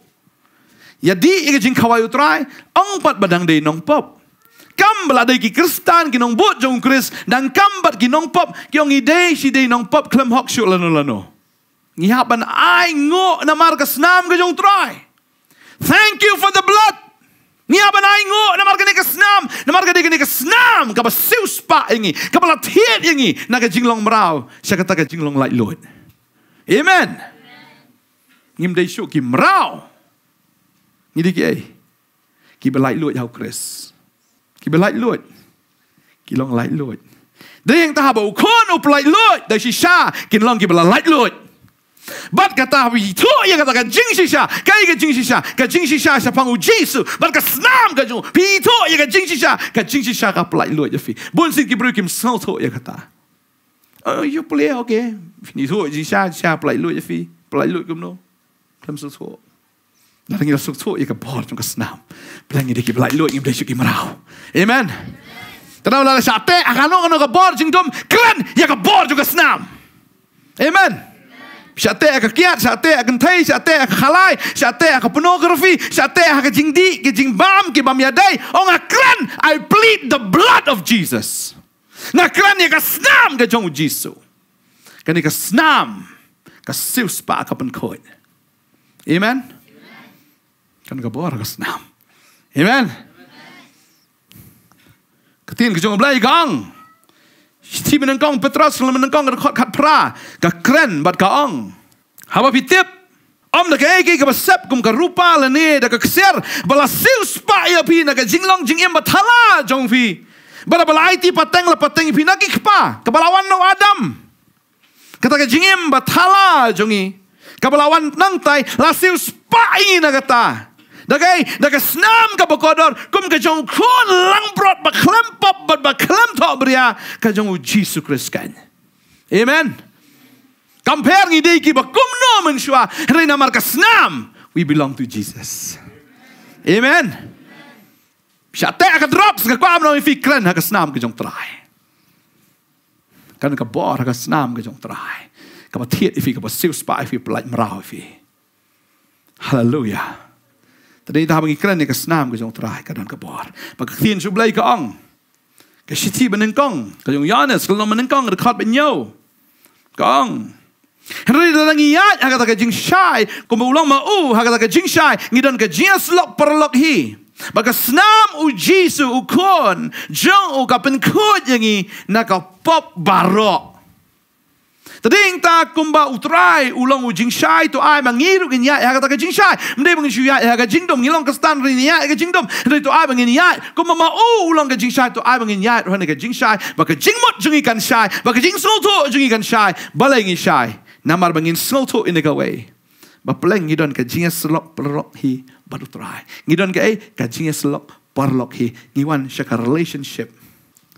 ยาดีอีกจิงขวายุตรายองปัดบดังเดยนองปอบกำบลาดกิคริสตานกินองบุตรจงคริสดังกำบัดกินองปอบกิองอีเดชีเดนองปอบคลมฮอกชุลันลันโนงี้ฮับันไอโง่นมารกสนามกิจงตราย Thank you for the blood. Niaba aber nein na marga nika snam na marga nika nika snam ka ba siu spa ingi ka ba thiet ingi na ka jinglong mrau sa ka ta ka Amen. Ngim dei shu ki mrau. Ni di ki ai. Ki ba lai lot hau Chris. Ki ba lai lot. Ki long lai lot. Dei yang ta ha ba ukon up lai lot kin long ki ba lai lot. Bat kata wi tu ia kata kan jing shi sha, kai ka jing shi sha, ka jing shi sha sha pangu Jesu, bat ka snam ka jung, pi tu ia ka jing shi sha, ka jing shi sha ka plai lo ja fi. Bun sin ki bru kim sal tu ia kata. Oh, yo play okay. Fini tu jing sha sha plai lo ja fi, plai lo kum no. Tam su tu. Na ngi su tu ia ka bor jung ka snam. Plai ngi ki plai lo ngi de shu ki marau. Amen. Tanaw la sa te, akano kano ka bor jing dom, kren ia ka bor jung ka snam. Amen. se a terra quer, se a terra cantei, se a terra calai, se a terra pornografia, se a terra que jingdi, que jingbam, que bamiadei, ou na clan, I plead the blood of Jesus. Na clan, e a snam, que jongo disso. Que nega snam, que seu spark up and coit. Amen? Que nega bora, que snam. Amen? Que tem que jongo blei Amen? ទីមិនកងពេត្រុសមិនកងរខត់ខាត់ប្រាកាក្រែនបាត់កាអងហើយពីទៀតអំដកឯកេកបសាប់គុំករូបាលនេះដកខ្សែបលាសិវស្បាយពីណកជីងឡងជីងអឹមបថាឡាចងពីបរបលៃទីប៉តេងលប៉តេងពីណកីខ្បាកបលាវ៉ាន់ណូអាដាមកតាកជីងអឹមបថាឡាចងីកបលាវ៉ាន់ណងតៃលាសិវស្បាយណកតា Dagai, dagay snam ka bakodor, kum ka jong kon lang brot ba klempop ba ba klem to bria, ka jong Jesus Christ kan. Amen. Compare ni dei ki kum no man shua, nama na mar we belong to Jesus. Amen. Shate ka drops ka kwam no fi klen ka snam ka jong try. Kan ka bor ka snam ka jong try. Ka ba thiet fi ka ba spa fi plaik mrao fi. Hallelujah. Dat jy daar begin kry 'n gesnaam gesong draai kan dan gebaar. Maar ek sien so bly ge ang. Ge sit hier binne gang. Ge jong Janes, glo men in gang, dit gaan met jou. Gang. En dit dan jy ja, ek het ek jing shy, kom ou lama o, ek het ek jing shy, nie dan ge jies lop per lok hi. Maar ge snaam u Jesus u kon, jong u kapen kod jingi na ka pop barok. Tading ta kumba utrai ulong u jingshai tu ai mangiru gin ya ya ka jingshai. Mde mangin shu ya ya ka jingdom ngilong ka stan rin ya ka jingdom. Dei tu ai mangin ya kumba ma u ulong ka jingshai tu ai mangin ya rhen ka jingshai. Ba ka jingmot jungi kan shai. Ba ka jingsul tu jungi kan shai. Ba lai ngin shai. Namar mangin sul tu in the go way. Ba pleng ngidon ka jingya selok perlok hi baru utrai. Ngidon ka e ka jingya selok perlok hi. Ngiwan shaka relationship.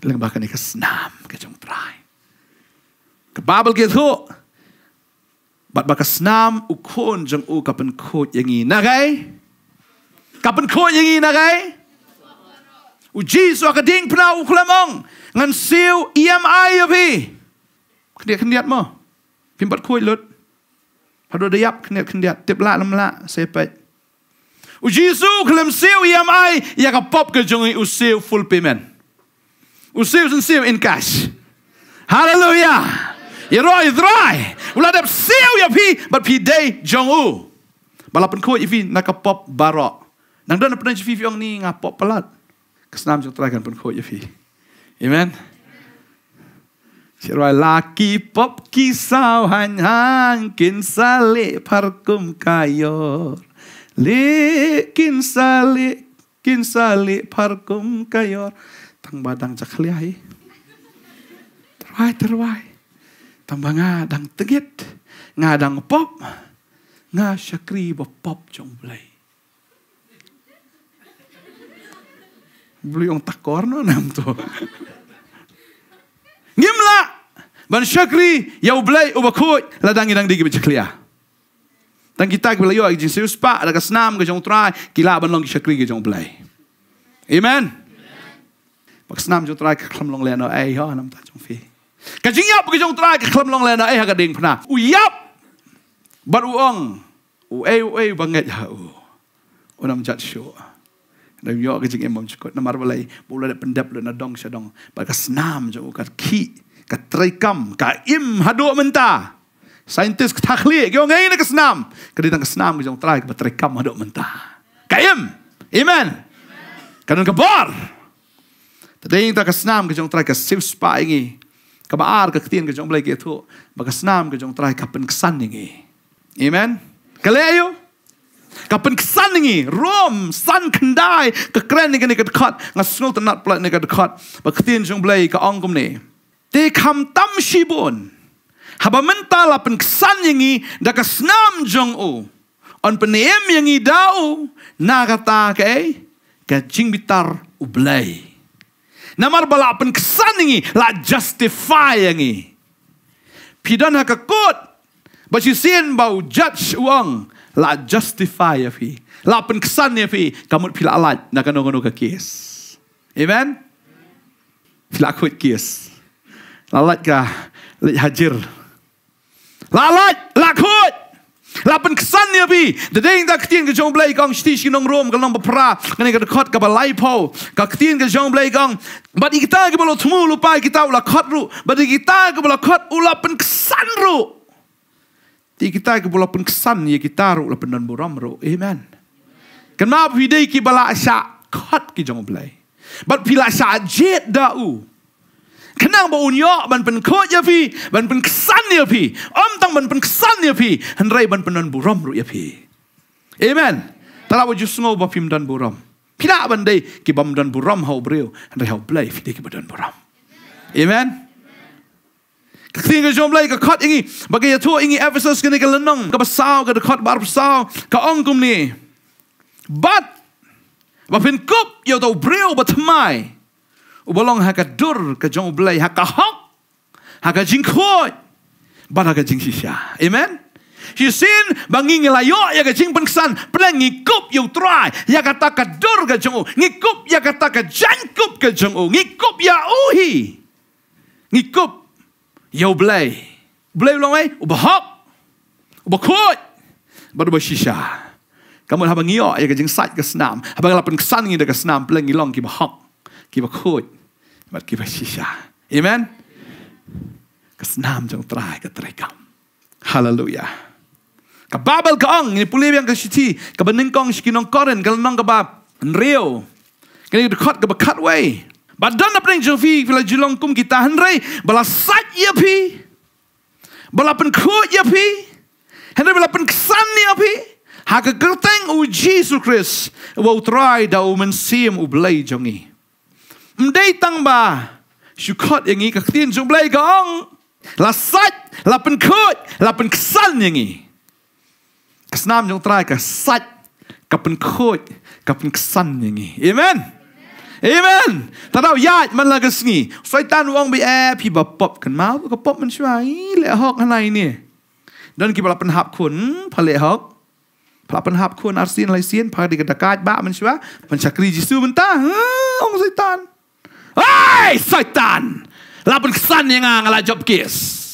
Lengbakan ikas senam kababal ke tu bat ba kasnam u jeng u kapen kho yangi na gai kapen kho yangi na gai u jesus ka ding pna u khlamong ngan siu EMI ya yo pi khne mo Pimpat bat khoi lut pado de yap tip la lam la sepe. u jesus khlam siu EMI, ai ya ka pop ke jengi u siu full payment u siu sen siu in cash Hallelujah! อย่ารอยร้ายเวลาเดบเซียวอย่าพี่บัดพี่เดย์จงอูบาลาป็นคู่อีฟีนักปอบบารอกนังเดินเป็นชีฟีฟองนี่งาปอบปลัดกสนามจงตรายกันป็นคู่อีฟีอเมนเชื่อว่าลากกี้ปอบกิสาวหันหันกินสาลิพาร์คุมกายอร์ลิกินสาลิกินสาลิพาร์คุมกายอร์ตั้งบาดังจะเคลียร์ให้ถวายทรวาย tambah nga dang tegit, nga dang pop, nga syakri ba pop chong Beli yang tak no nam tu. Ngimla, ban syakri, yau play uba kuy, ladang idang digi bejeklia. Tang kita kebelah yo, ikjin serius pak, ada kesenam, kejong try, kila ban long syakri kejong play. Amen. Pak senam jo try, kelam long leno, eh yo, nam tak jong fee. Kan kan long ada eh, ding pernah baru uai uai jauh. Dan กจิงยับกจงตรายกคลำลองแลนะไอ้ฮกเดงพนาอุยับบัดอุองอุเอวเอวบังเอญฮาอุนำจัดชัวนำยอกจิงเอ็มมชกนำมารบเลยบุลได้เป็นดับเลยนดองชะดองปกสนามจงกัดขี้กัตรกัมกัอิมฮัดมันตา Saintis ketakli, kau ngai nak senam, kau datang ke senam, kau jangan try, kau terikam aduk mentah. Kaim, amen. Kau nak kebor. Tadi yang tak ke senam, kau jangan try ke safe spa ini, kamaar ka khtien ka jong blai ke thu ba ka snam ka jong trai ka pen ksan ningi amen kale ayo ka pen ksan rom san kandai ka kren ningi ka khat nga snot nat plat ningi ka khat ba khtien jong blai ka angkum ne te kham tam shibon haba mental apen ksan ningi da ka snam o on penem yang idau nagata ke ka bitar ublay na marbala pen kesan ni la justify ni pidan ha kekut but you seen bau judge uang la justify ya fi la pen kesan ya fi kamu pila alat nak kanu kanu ke kes amen pila kut kes alat kah lihajar, lalat lakut lapen kesan ni abi. Dede yang tak ketien ke jombla ikang shtis ke nong rom ke nong bepera. Kena ikat kot ke balai pau. Ka gang, ke jombla ikang. Bat ikita ke balo tumu lupa ikita ula khat ru. Bat ikita ke khat kot ula pen kesan ru. Ti kita ke balo pen kesan ni kita ru ula penan buram ru. Amen. Kenapa hidai ki bala asya kot ke jombla. Bat pila asya ajit da'u. u. ขนางบอุนยอมันเป็นข้อยาพีมันเป็นสั้นเนียพีอ้มต้องมันเป็นสั้นเนียพีฮันไรมันเป็นนันบุรอมรุยพีเอเมนตลาวจุสงบพิมดันบุรอมพินาบันไดกิบัมดันบุรอมเฮาเบรียวฮันไรเฮาเบลฟิดกิบดันบุรอมเอเมนสิ่งก็ชมไลยก็ขัดอิี่างอย่างทีั่วอย่างนี้เอฟเฟซัสก็ในกาลนองก็ภาษาก็จะขัดบาร์ภาษากบองกุมนี่บัดว่าเป็นกบเยาตัวเบรียวบัดทำไม Ubalong haka dur ke jong ublay haka hok. Haka jingkhoi. Ban haka jing sisya. Amen. You sin bangi ngelayo ya ke jing pengsan. Pelang ngikup you try. Ya kata ke dur ke jong Ngikup ya kata ke jangkup ke jong Ngikup ya uhi. Ngikup ya ublay. Ublay ulang way. Eh? Ubahok. Ubahkut. Baru bersisya. Kamu haba lah ngiyo ya ke jing sat ke senam. Habang lapan kesan ngida ke senam. Pelang ngilong ki bahok give a coat, but give a shisha. Amen? Kas nam jong trai ka trai kam. Hallelujah. Ka babal ka ong, ini pulih yang ka shiti, ka bening kong shiki nong koren, ka lenong ka bab, nreo. Ka ni way. But dan apa yang jofi, fila kum kita hendrai, bala sat ya pi, bala pen kut ya pi, hendrai bala pen kesan ya pi, haka kerteng u Jesus Christ, wau trai da u mensiem u belai jongi. ไม่ได้ตั้งบาชุกอดอย่างนี้ก็เตียนจุ่มเลยกองลาไซลาเป็นคดลาเป็นขั้นอย่างนี้ขสนามจงตรายกับไซกับเป็นคดกับเป็นขั้นอย่างนี้เอเมนเอเมนถ้าเราญาติมันละก็สิ่งนี้ตันวองไปแอพี่บบปบกันมาก็ปบมันช่วยเละฮอกอะไรเนี่ยดันกี่ปลาเป็นหับขุนพาเละฮอกปลาเป็นหับขุนอาเซียนอะไรเซียนพาดิกระดากาดบ้ามันช่วยมันชักรีจิซูมันตาเฮ้ยองไซตัน Hei, syaitan. Lapun kesan yang ah, ngalah job kes.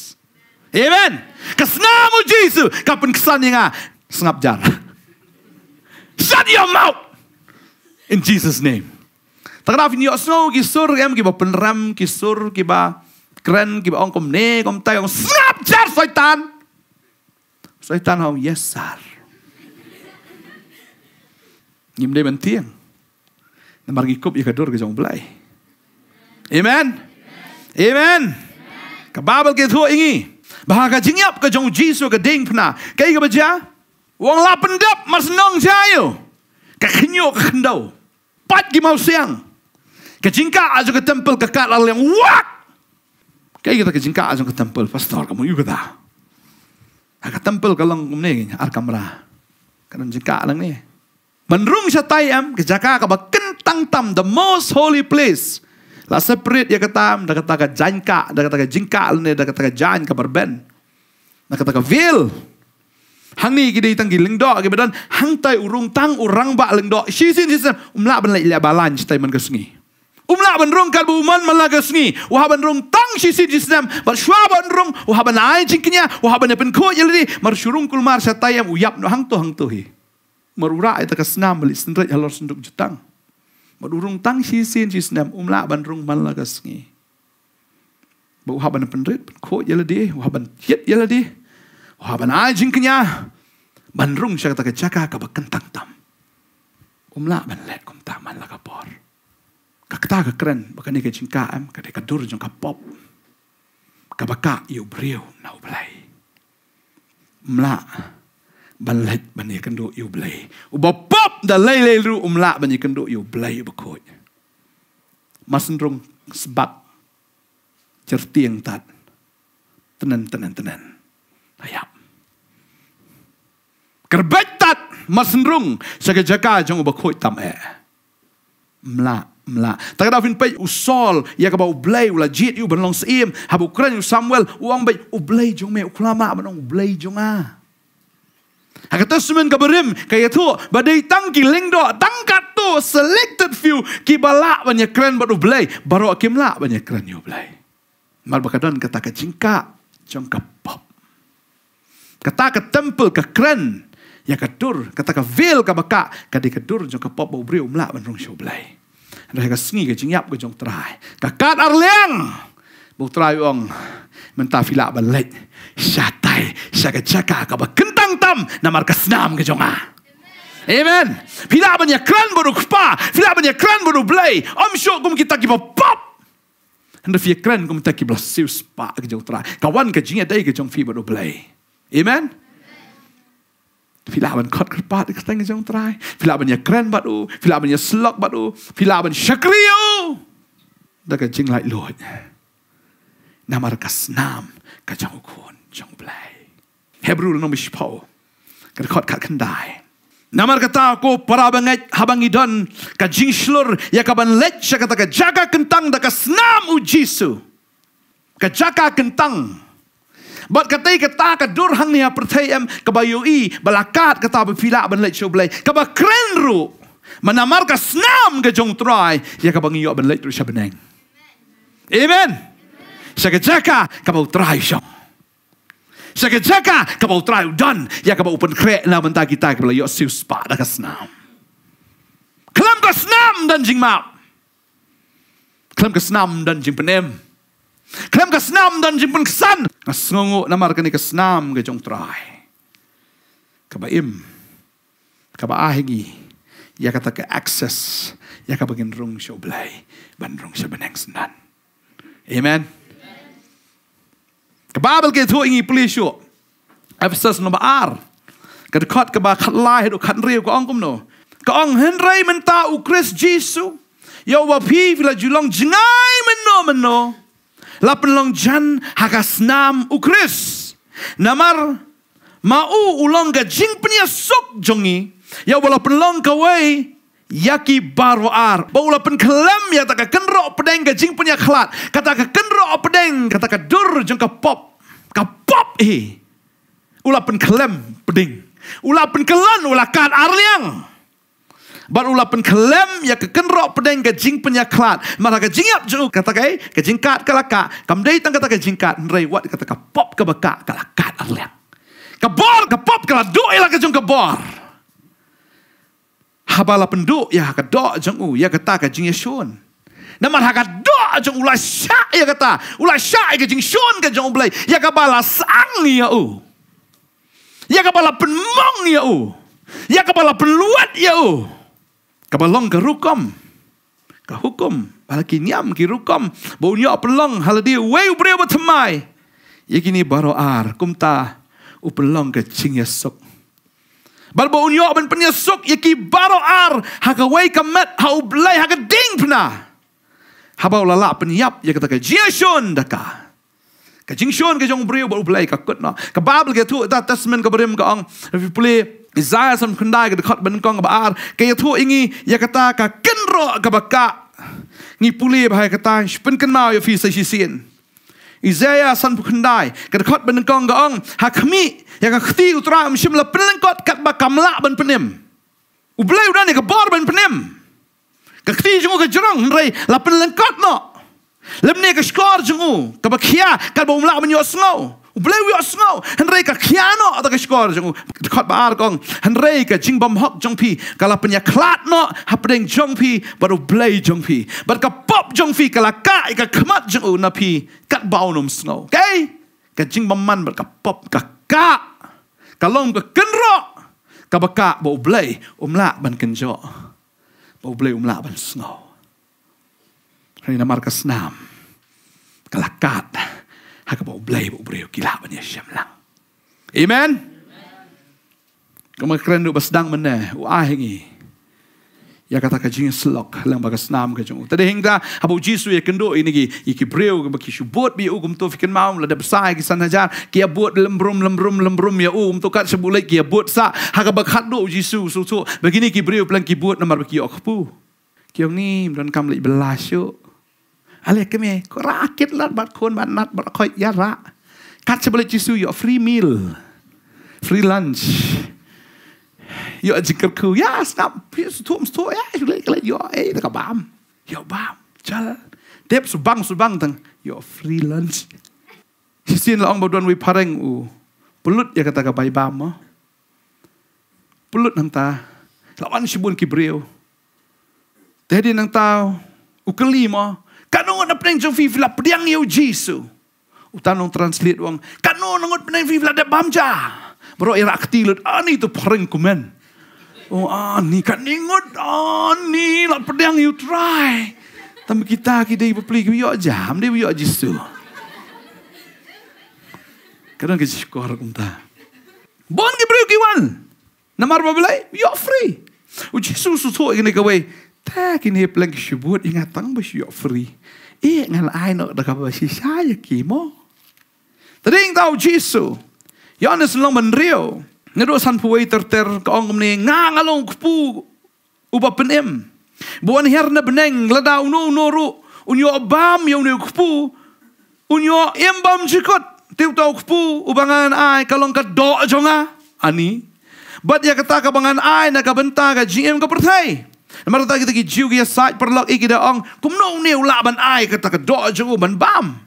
Amen. Kesnamu Yesus, Kapun kesan yang ah, ngalah. jar. Shut your mouth. In Jesus name. Tak rafin yuk snow kisur. Yang kibah peneram kisur. Kibah keren. Kibah ongkom ne. Kom tay. Kom senap jar syaitan. Syaitan hong yes sir. Nyimde mentiang. Nemar gikup dor, kejong belai. Amen. Amen. Ka Bible ke tu ingi. Bahaga jingyap ke jong Jesus ke ding pna. Ke ke baja? Wong la pendap mas nong jayo. Ke khinyo ke khndo. Pat gi mau siang. Ke jingka aju ke tempel ke kat al yang wak. Ke ke ke jingka aju ke tempel pastor kamu yuk kada. Aka tempel ke lang kum ni ar kamra. Kanan jingka lang ni. Menrung sa tayam ke jaka ke kentang tam the most holy place. La seprit ya ketam, dah kata ke jangka, dah kata ke jingka, dah kata ke jang, ke berben. Dah kata ke vil. Hang ni kita hitang giling dok, kita dan hang tai urung tang urang bak leng dok. Sisin sisin, umla ben lek liat balan, cita iman ke sungi. Umla ben rung kan buman malah ke sungi. Wah ben rung tang sisin sisin, bak shua ben rung, wah ben ay cingkinya, wah ben epen kuat yel ni. Mar syurung kulmar setayam uyap no hang tu hang tu hi. Merurak itu ke senam beli sendret, halor senduk jutang. Madurung tang si sin si senam umla ban rung man la kasngi. Ba uha ban penrit ban ko yela di, uha ban yet yela di. Uha ban ajing tam. Umla ban let kum ta man la ka por. Ka kta ka ni ka cingka am ka de ka dur บันเล็ดบันยีกันดูอยู่เบลยอุบปบดาเล่เลรู้อุมละบันยีกันดูอยู่เบลยบกอยมาสนรงสบับจรเตียงตัดตนันตนันตนันนะยับกระเบตัดมาสนรงสกจักาจงอุบกอยตามแอมละมละตากระดาฟินไปอุสอลยากระบาอุเบลยอุลจีดอยู่บันลองสีมฮับอุครันอยู่ซามเวลอุวังไปอุเบลยจงเมอุคลามะบันองอุเบลยจงอา他个德斯门格布林，他也托，把这当机领导，当卡托，selected few，基巴拉把你克兰把路布莱，把罗阿金拉把你克兰纽布莱，马尔巴卡顿，他个金卡，将个 pop，他个 temple，他克兰，也个 dur，他个 veil，他巴卡，他的个 dur，将个 pop，把布里乌拉把荣秀布莱，他个 sni，他个金亚，他个将 try，他个 cut arlian，把 try 用，门塔菲拉把 let，下台，下个 chaka，他把 kentang。kam na marka snam ke jonga. Amen. Bila abangnya kran baru kpa, bila abangnya kran baru play, om syok kum kita kipa pop. Hendak fia kran kum kita kipa sius pa ke jong tra. Kawan ke jingnya day ke jong fia baru play. Amen. Filaban kot kerpat di kereta ngejong terai. Filabannya keren batu. Filabannya selok batu. Filaban syakriu. Daga jing lai lut. Namar kasnam. Kajang ukun. Jong belai. Hebrew nombor sepau kan kat kendai Namar kata aku para bangat habang idon ka jingslur ya kaban ban lech kata ka jaga kentang da ka senam u jisu. jaga kentang. buat katai kata ka durhang ni apertai em ka bayu i belakat kata ba filak ban lech shoblay. Ka ba kren ru. Manamar ka senam ka jong trai ya kaban bangiyo ban lech tu Amen. Amen. Saka jaka ka ba utrai Så jeg kan tjekke, kan man drage den. Jeg kan bare åbne kvæl, når man der giver dig, kan man jo se spart, der kan snam. Klem kan snam, den ting mig. Klem kan snam, den ting på nem. Klem kan snam, den ting på im. Kan man ahegi. Jeg ya, kan tage access. ya kan begynde rung, show blæg. Men show så senan. den. Amen. Kababel ke tu ingi plishu. Ephesus no baar. Kad kot kaba khat lai do khat riu ko ongkum no. Ko ong henrai menta u Chris Jesu. Yo wa pi vila julong jingai meno meno. Lapen long jan hakas nam u Chris. Namar mau ulong ga jing penya sok jongi. Ya wala penlong kawai yaki baru ar. Bawa pun kelam ya tak kena kenro pedeng ke punya kelat. Kata ke kenro pedeng, kata ke dur jeng pop. Ke pop eh. Ula pun kelam pedeng. Ula pun kelan ula kan arliang. Bar ula pun kelam ya ke kenro pedeng ke punya kelat. Mara ke jing yap jeng kata eh, ke ke kat kelaka. Kam day tang kata ke kat. Nrei wat kata ke pop ke beka kelakat arliang. Kebor, kepop, kalau doa eh, ilah kejung kebor. habala penduk ya ke dok jengu u ya kata ka jing shon namar ha ka do jong ula sha ya kata ula sha ka jing shon ka jeng ublay ya kepala sang ya u ya kepala penmong ya u ya kepala peluat ya u ka ke rukom ke hukum bala kinyam ke rukom bau nya pelong haladi dia wei ubre temai. tamai ya kini baro ar kumta upelong ka jing ya Balbo unyo aban penyesuk yaki baro ar haka wei kamet hau blai haka ding pna. Habau lala penyap ya kata ke jiasyon daka. Ke jingsyon ke jong brio baru blai kakut na. Ke babel ke tu ta tasmen ke berim ke ang. Rafi puli izaya sam kundai ke dekat benkong ke baar. Ke ya tu ingi ya kata ke kenro ke baka. Ngi puli bahaya kata sepen kenmau ya fisa shisin. sisin. Isaiah san pukhandai kat khot ben kong gaong hakmi yang khti utra mshim la pnen kot kat ba kamla ben pnem ublai udan ka bor ben pnem ka khti jungu ka jrong rei la pnen kot no lemne ka skor jungu ka ba khia kat ba umla ben yo snow ble wi osngo hen rei kiano khiano ata skor jong khat ba ar gong hen jing bom hok jengpi. Kalau punya penya klat no hapreng jong pi baru ble jengpi. pi bar pop jengpi kalau kai ke kemat ka napi kat bau nom snow. okay ka jing bom man bar ka pop ka kai. Kalau long ka kenro ka ba ka bo umla um la ban ken jo bo ble um la ban sngo Rina Marcus Nam. Kalakat. Kalakat. 还个宝贝，宝贝，给拉巴尼什么啦？Amen。Kemarin dia bersedang mana? Wah ini. Ya kata kajian selok. Lang bagas nam kajian. Tadi hingga. Habu Yesus ya kendo ini. Ki, iki breu. Baki syubut. biu ugum tu fikin mau, Lada besar. Iki san Kia buat lembrum lembrum lembrum. Ya ugum tu kat sebulai. Kia ya buat sa. Haga bakat do jisu. Susu. Begini ki breu. Pelang kia buat. Namar baki pu, kia ni. Mereka kam lagi belas อะไรก็ไม่ก็รักกินรัดบัตรคนบัตรนัดบัตรคอยยาระกัดเฉพาะจิซูอยู่ฟรีมิลฟรีลันช์อยู่จิกับคือยาสนับพี่สุทุ่มสุทุ่ยอยู่เลยก็เลยยอเอ้ยแล้วก็บ้ามยอบ้ามจ้าเด็บสุบังสุบังทั้งยอฟรีลันช์ชิซินลองบดวนวิพารังอูปลุดอย่ากระตากับใบบ้ามอปลุดนังตาแล้วอันชิบุนกิบเรียวแต่ดินนังตาอุกลีมอ Kano nga napinang yung fifla, priyang yung Jesu. Uta nung translate wang, kano nga napinang yung fifla, dabam siya. Pero ira aktilot, ani ah, ito parang kumen. Oh, ani, ah, kaningot, ani, ah, napinang yung try. Tapi kita, kita ibu pelik, kita aja. jam, dia yuk Jesu. Kadang kita syukur, kita. Bukan kita beri kewan. Namar belai? yuk free. Ujesu susu, ini kawai, ถ้ากินเหล็งชิบุตรยังตั้งบชิยฟรีเอ๊ะงั้นไอ้นอตะกับบชิชายกี่โมตริงเต้าจิสุยอนสลงมันเรียวนรสันผู้ไอเตอร์เตอร์กองกมเนียงางอลงคู่อุบปนเอ็มบวนเฮรนบเนงละดาวนูนรุอุนโยบามยอนิคู่อุนโยเอ็มบามจิกตติวตาคู่อุบังานไอกลงกัดดอจงะอันนี้บัดยากตากับงานไอนะกับบันตากับจีเอ็มกับประเทศ Nampak tak kita ki jiu ki sait perlok iki da ong kum no ne ban ai kata ke do jeru ban bam.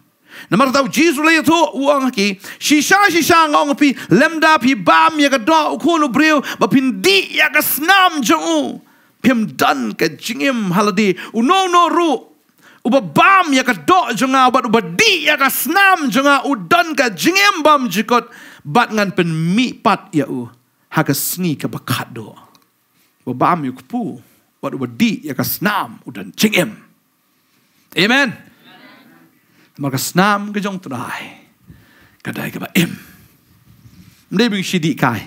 Nampak tak Yesus le tu uang ki si sha si sha ong pi lemda pi bam ya ke do ukulu breu ba ya kesnam jengu jeru. Pem dan ke jingim haladi uno no ru Uba bam ya ka do jenga bat uba di ya kesnam snam jenga udan ka jingem bam jikot bat ngan pen mi pat ya u ha ka sni bakat do. Uba bam yuk ya puh vad det var di jag kan snam och den ching em. Amen. Man kan snam ke jong tunai. Kadai ke ba em. Mdei bing shidi kai.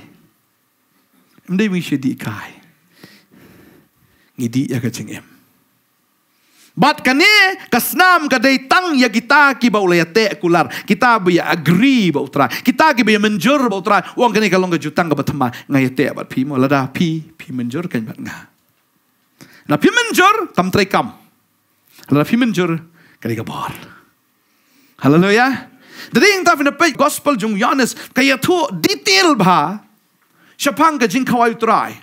Mdei bing shidi kai. Di, ya ke ching em. Bat kane kasnam kadai tang ya kita ki baulaya te kular. Kita ba agree ba utra. Kita ki ba menjur ba utra. Wong ni kalong ke jutang ke batema ngaya te ba pi mo lada pi pi menjur kan ba En op hierdie manier, dan trek kom. En lah, op hierdie manier kan ek gebaar. Halleluja. Dit ding gospel jong Yohanes kaya tu detail bah. Shapang ka jing kwai try.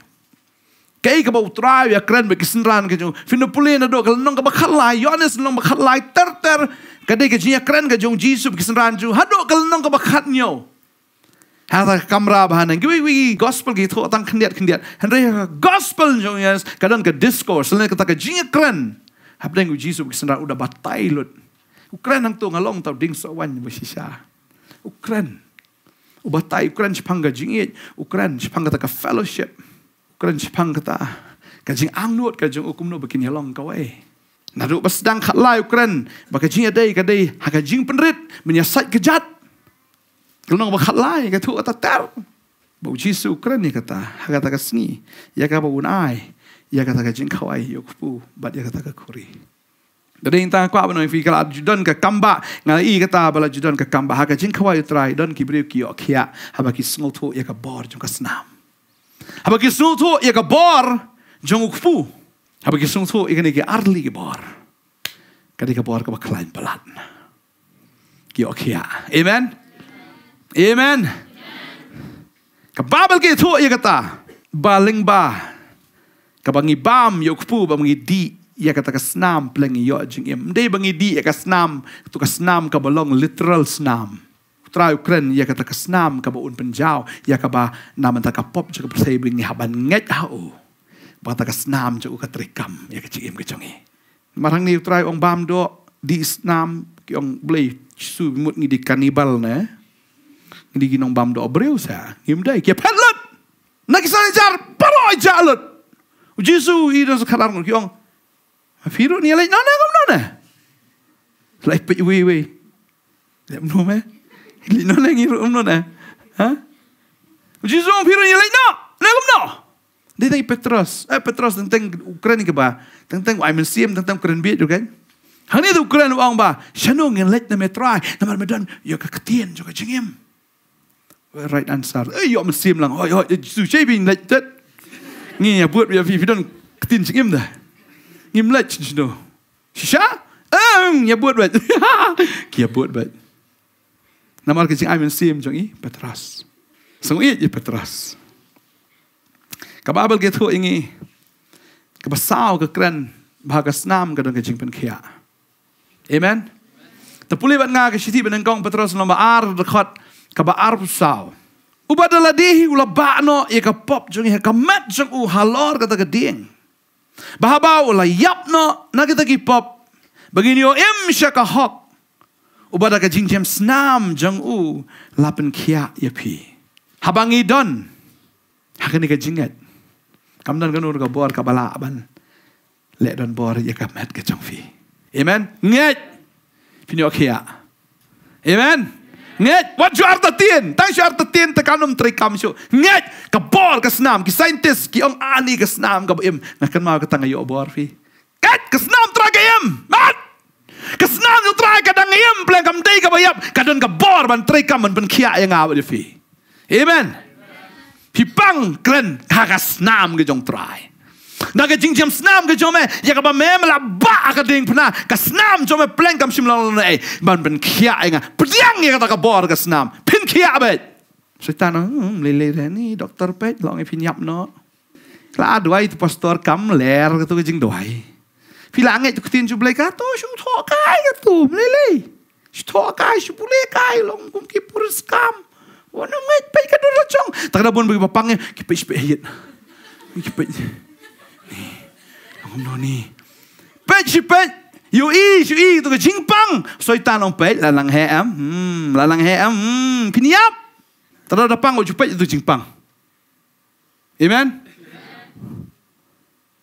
Kay ka bou try ya kren be kisin ran ka jong. Fin pulin na nong ka khalai Johannes nong khalai ter ter. Kadai ka jing ya kren ka jong Jesus kisin ran ju. Hado ka nong ka khat ហើយកំរាបហានគឺវី gospel គេធោះតាំងគ្នាគ្នាហើយ gospel ជាកដនក discourse លេកតាកជាក្រិនហាប់ដឹងគឺ Jesus គឺសិនដល់ឧបតៃលុតអ៊ុក្រែនហ្នឹងទងឡងតឌីងសវាញ់វិសិសាអ៊ុក្រែនឧបតៃអ៊ុក្រែនឆ្ផងកជាអ៊ុក្រែនឆ្ផងកតា fellowship អ៊ុក្រែនឆ្ផងកតាកជាអងនួតកជាអ៊ុគុំនោះបគិនឡងកវេណារូបស្ដាំងខ្លាយអ៊ុក្រែនបកជាដេកដេហកជាពិនរិតមញ្ញាសាច់កជា kalau nak berkhalai, kata tu kata ter. Bawa Yesus keren kata. agak kata ke ia kata bawa unai. Ya kata ke jengkau ai. Bat ya kata ke kuri. Jadi yang tanya kuat benar. Fikir ajudan ke kamba. Ngalai i kata bala ajudan ke kamba. Ha kata jengkau Dan kibriu kiyo kia. Ha baki sengul tu ya kata bor jengkau senam. Ha baki sengul tu ya kata bor jengkau kupu. Ha baki sengul tu ya kata arli ke bor. Kadika bor ke baklain pelan. Kiyo kia. Amen. Amen. Kebabel ke tu ia kata. Baling ba. Kebangi bam yuk pu bangi di. Ia kata ke senam pelengi yuk jeng ia. Mdei bangi di ia ke senam. Itu ke senam ke belong literal senam. Utara Ukraine ia kata ke senam ke baun penjau. Ia kata nama tak ke pop jika persaya bingi haban ngek hau. Bata ke senam jika ke terikam. Ia kata cik im ke jengi. Marang ni utara yuk bam do. Di senam yang boleh su mut di kanibal ne hindi ginambam do abreu sa himday kaya pelat nagisanjar paro ay jalat Jesus ito sa kalang ng kyong firo niya lang nana kung nana lai pa yui yui yam no me hindi nana ng iro kung nana ha Jesus ang firo ni lang na nana kung nana Dito Petros. Eh, Petros, tentang Ukraine ke ba? Tentang IMCM, tentang Ukraine beat, okay? Hanya itu Ukraine, orang ba? Siya nung yang let na nama namar medan, yaka ketien, yaka jingim right answer. Eh, yo mesti Muslim lang. Oh, you are Jesus. Saya bin like that. Ni, ya buat biar ya, Fifi don ketin cik dah. Ngim lech, you know. Shisha? Eng, ya buat buat. Kia ya, buat buat. Nama orang cik Amin Sim, cik ni, Petras. Sungguh iya, ya, Petras. Kabar abel gitu ini, kebesau, kekeren, bahagia senam, dalam kecing penkia. Amen? Tepuli Tepulih bat ngak, kesiti benengkong, Petras, nombor ar, dekat, ka ba arp sao u ba dala u la no e ka pop jong he ka mat jong u halor ka ta ka ding ba ba u la yap no na ka ta ki pop begini o em sha ka hok u ba ka jing jem snam jong u lapen kia ye pi habangi don ha ka ni ka jinget kam dan kan ur ka bor ka bala ban le don bor ye ka mat ka jong fi amen ngai pinyo kia amen ងាកវត្តជាអត្តទានតាំងជាអត្តទានទៅកាន់នំត្រីកម្មជងាកកបលកស្នាមកសៃទិសគីអងអានីកស្នាមកអឹមណាកាន់មកតាំងយោបរហ្វីកាច់កស្នាមត្រកអឹមបាត់កស្នាមត្រកដងអឹមប្លែងកំទីកបយ៉ាប់កដនកបលបានត្រីកម្មមិនបានខ្យាយ៉ាងអាវលហ្វីអេមែនពីប៉ងក្លិនខាកស្នាមកចងត្រៃ Na ka jing jam snam ka jome, ya ka ba mem la ba ka ding pna, ka snam jome plen kam shim la la na e, ban ban kia inga, pdiang ya ka bor ka snam, pin kia abet. Sultan, hmm, lele re ni, doktor pet, long e pinyap no. Kla aduai tu pastor kam ler ka tu ka jing doai. Pila ange tu kutin ju blai ka to, shung to kai ka tu, lele. Shung to kai, shung bule kai, long kum ki purus kam. Wanu ngait pai ka Tak Takada bun bagi papangnya, e, kipai shpe hiyat. Kipai shpe hiyat. 我们努力，背起背，有意就意这个金棒，所以大龙背来浪海岸，嗯，来浪海岸，嗯，肯定要，得到的棒我就背这个金棒，amen，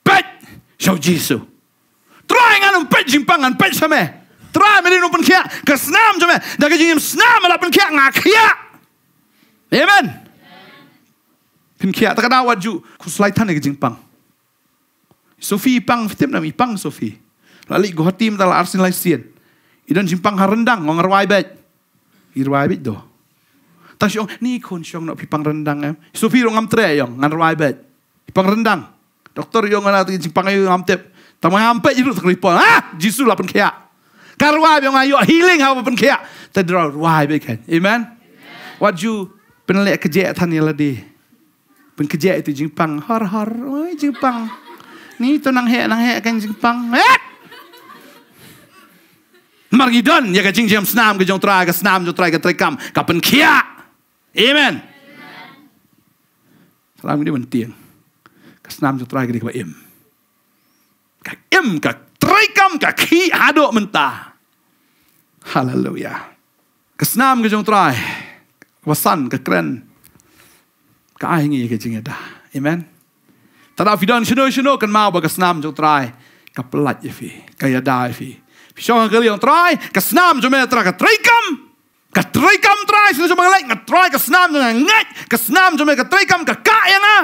背小技术，try 俺们背金棒俺背什么？try 没得弄本钱，可是那么着么？那个金是那么了本钱，俺可呀，amen，肯定要，大家拿我就，可是来他那个金棒。Sofi ipang fitim nam ipang Sofi. Lalik go hatim tala arsin lai sien. jimpang simpang harendang ngong rwai bet. Irwai bet do. Tak syong ni kon syong nak pipang rendang em. Eh. Sofi rong amtre eh, yong ngan rwai bet. Ipang rendang. Doktor yong ana jimpang ayu ah, lah kan yong amtep. Tama ampe jiru tak ripon. Ha? Jisu lapen kea. Karwa yong ayu healing hawa pen kea. Tedra rwai bet kan. Amen. What you penelik kejek tanya ladi. Pen kejek itu jimpang. Har har. Oi Jimpang. Ni tu nang hek nang hek kan pang. Hek. Margidon ya ka jam snam ke jong trai ka snam jong trai ka trekam ka pen kia. Amen. Salam ni ben tiang. Ka snam jong trai ka dik ba im. Ka im ka trekam ka ki ado menta. Hallelujah. Ka snam ke jong trai. Ka san ka kren. Ka ai ngi ke jingeda. Amen. Amen. តារាវីដនឈ្នោះឈ្នោះកណ្មោបកស្នាមចុងត្រៃកប្លាច់យីហ្វីកាយដាយហ្វីភិឈងកលីអនត្រៃកស្នាមចុងមេត្រាកត្រៃកំកត្រៃកំត្រៃស្នោះចុងមកលេងកត្រៃកស្នាមងងាច់កស្នាមចុងមេកត្រៃកំកកាយណាម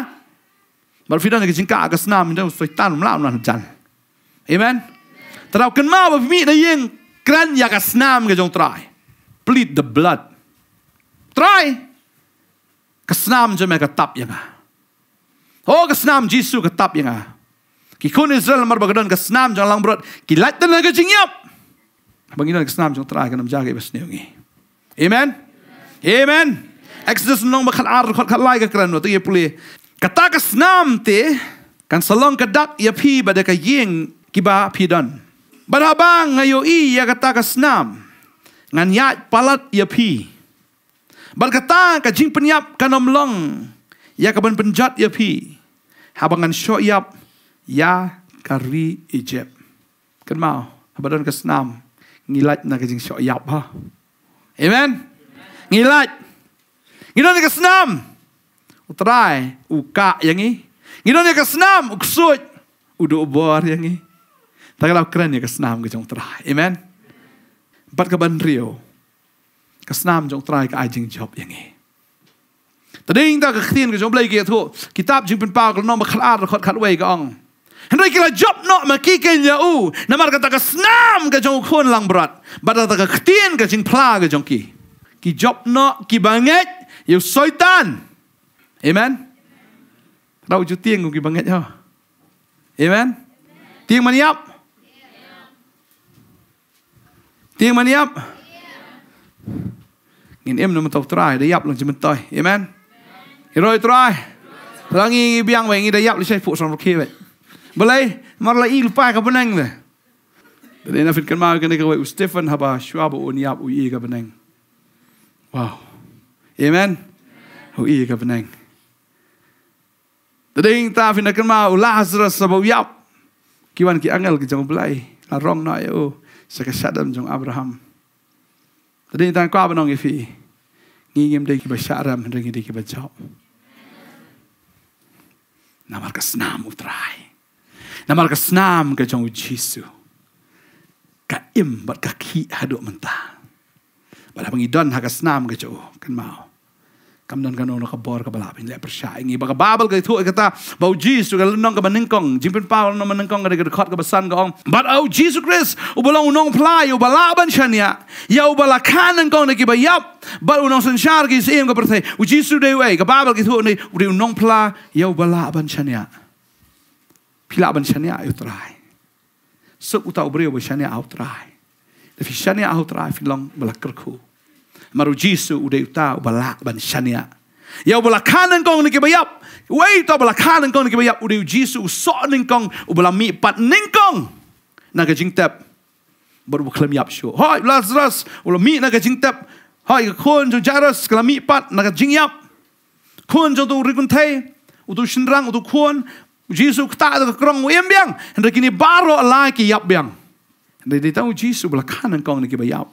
រវីដនកជីងកាកស្នាមនឹងសុយតានម្លាមណានចាន់អេមែនតារាកណ្មោបវិមីដែលយើងក្រាន់យ៉ាកស្នាមកចុងត្រៃ bleed the blood try កស្នាមចុងមេកតាប់យ៉ាងណា Oh ke senam Jisu ke yang ah. Ki Israel mar bagadan ke senam jang lang berat, Ki dan lagi ke jingyap. Bangin ke senam jang terah kanam jaga bes niungi. Amen. Amen. Exodus nong bakal ar kot kat lai ke keran tu ye Kata ke senam te kan selong kedak dak ye pi bade ke ying kiba pi don. Barabang ngayo i ya kata ke senam. Ngan ya palat ye pi. Bal kata ke jing penyap kanam long. Ya kaban penjat ye pi. habangan syoyab ya kari ijeb. Kan mau habadan kesnam ngilat na kajing syoyab ha. Amen. Ngilat. Ngilat ke kesnam, Utrai uka yang ni. Ngilat ke senam uksut. Udu ubor yang ni. Tagalaw kren ya ke senam utrai. Amen. Empat kaban rio. kesnam jong utrai ke ajing job yang ni. ต่ดิ้งตากระเทียนก็จงเปลกี่ทุกกิตาบจึงเป็นปากระนองมาคลาดัดขัดเวกองเห็นไรกิ่ลาจบเนาะมากี้เกนยาอูน้ำมันกระตากระสนามก็จงคนลังบรัดบัดตากระเียนก็จึงพลากระจงกี้กิจบเนาะกิบังเงยอยู่ซอยตันเอเมนเราจุดเตียงกูกิบังเงยเหรอเอเมนเตียงมันยับเตียงมันยับเงินเอ็มนันมันตกตรายได้ยับลงจะมันต่อยเอเมนฮิโรยตไอยลังงี้เบียงแหวงี้ได้ยับหรือใช่ผู้สมรคีไปเบลัยมาเลยอีหรือป้ายกับนังเลยแต่ในนฟิตกันมากันได้กับไอุสเตฟันฮับาชัวบุอนยับอุยกับเนังว้าวเอเมนอุยกับเนังแต่ในตาฟินกันมาอุลาสระสบายับกี่วันกี่อังเกลกิจมุบลัยลารองน้อยโอ้สักษาดมจงอับราฮัมแต่ในทางาว้าบนองอีฟีงี้งิมได้กี่บัชาารั้ได้กี่บัชชอ na marka snam utrai. Na marka snam ke jong uchisu. Ka im bat ka ki haduk mentah. Bala pengidon haka snam ke jauh. Kan mau kam don kanu no kabor ka balap in leper sha ingi ba babel ka thu ka ta bau jis ka lon ka baning kong jim pin pa lon maning kong ka khot ka basan ka ong but oh jesus christ u bala unong play u bala ban chan ya ya u bala kan an kong ki ba yap ba unong san shar ki sim ka per se u jesus de way ka babel ka thu ni u de unong pla ya u bala ban chan ya pila ban chan ya u trai so u ta u bre u ban chan ya u trai le fi chan ya u trai fi long bala ker maru Jesu udah tahu bala ban shania. Ya bala kanan kong niki bayap. Wei to bala kanan kong niki bayap. udah Jesu so ning kong ubala mi pat ning kong. Na jingtap. Baru berkelam yap syo. Hoi Lazarus ulah mi naga jingtap. Hai kun jo Jairus kelam mi pat naga ke jing yap. Kun jo tu rikun teh. Udu shinrang udu kun. Jesu kita ada kerong uem biang. Hendak kini baru lagi yap biang. Dia tahu Jesus belakangan kanan kong niki bayap.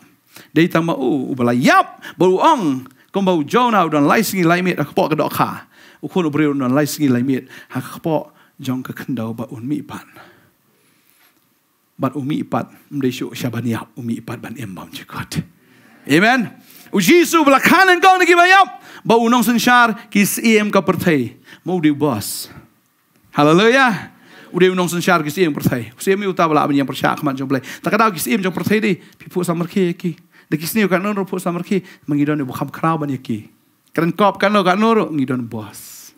Dia tak mau oh, ubala yap baru ong kau bau jauh nak udah lain sini lain mit aku pok kedok ka. Ukun ubri dan lain sini lain mit aku pok jong ke kendau bau umi ipat. Bat umi ipat mdesu syaban yap umi ipat ban embam cekot. Amen. Ujisu belakangan kau nak gimana yap bau nong sen kis iem ke mau di bos. Hallelujah. udah de unong sun shar gisi yang pertai usia mi uta bala yang percaya akman jom tak kata gisi jom percaya di pipu samar ki ki de kisni kan nur pu samar ki mengidon ibu kam krau ban ki keren kop kan lo kan ngidon bos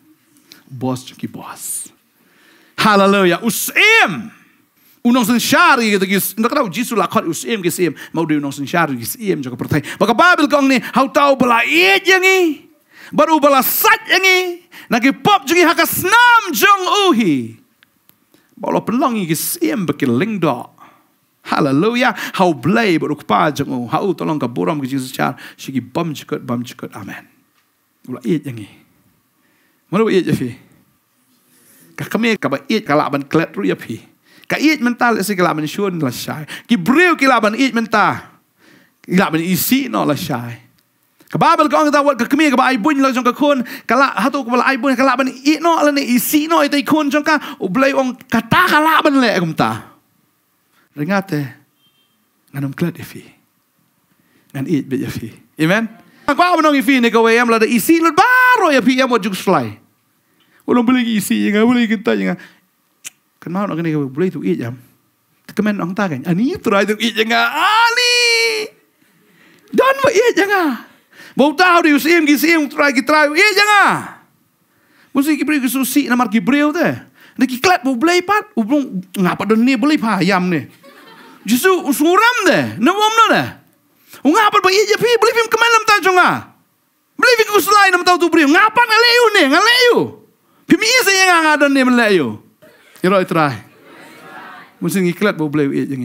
bos ki bos haleluya usim unong sun shar gi gitu de gis tak lakot usim gisim mau di unong sun shar gisim jom pertai maka babil kong ni hau tau bala i jangi baru bala sat jangi nagi pop jangi haka snam jong uhi Bawa pelangi ke siem bikin ling Hallelujah. Hau blay baru pajang u. tolong ke buram ke Jesus car. Sigi bam cekat, bam cekat. Amen. Ula iya jengi. Mana iya jafi? Ka kami kaba iya kalaban klet ru ya fi. Ka iya mental isi kalaban syun la syai. Ki brew kalaban iya mental. Kalaban isi no la syai ke Babel kau kata wat ke kemi ke ai bun lojong ke kun kala hatu ke ai bun kala ban i no ala ni i si no itai kun jong ka u blai ong kata kala ban le kum ta ringate nganum klat ifi ngan i bit ifi amen aku ab nong ifi ni ke we am la de i si lu baro ya pi am wat juk slai ulum beli i si ngan beli kita ngan kan mau nak ah, ni ke beli tu i jam Kemen ang tagan, ani, try tu i jenga, ani! Ah, Don't wait, jenga! Yeah, Bau tahu dia usim, gisim, terai, gitrai. Eh, jangan. Mesti kita beri susi, nama kita beri itu. Dia kiklat, bau beli pat. Bau ngapa dia ni beli payam ha, ni. Jisu, suram deh, Nama mana dia? Bau ngapa dia beli eh, pi, beli film kemana nama tajung lah. Beli film kusulai nama tau tu beri. Ngapa ngaleyu ni, ngaleyu. Pi misi yang ngadon ni meleyu. Ya, roi terai. Mesti kiklat, bau beli itu.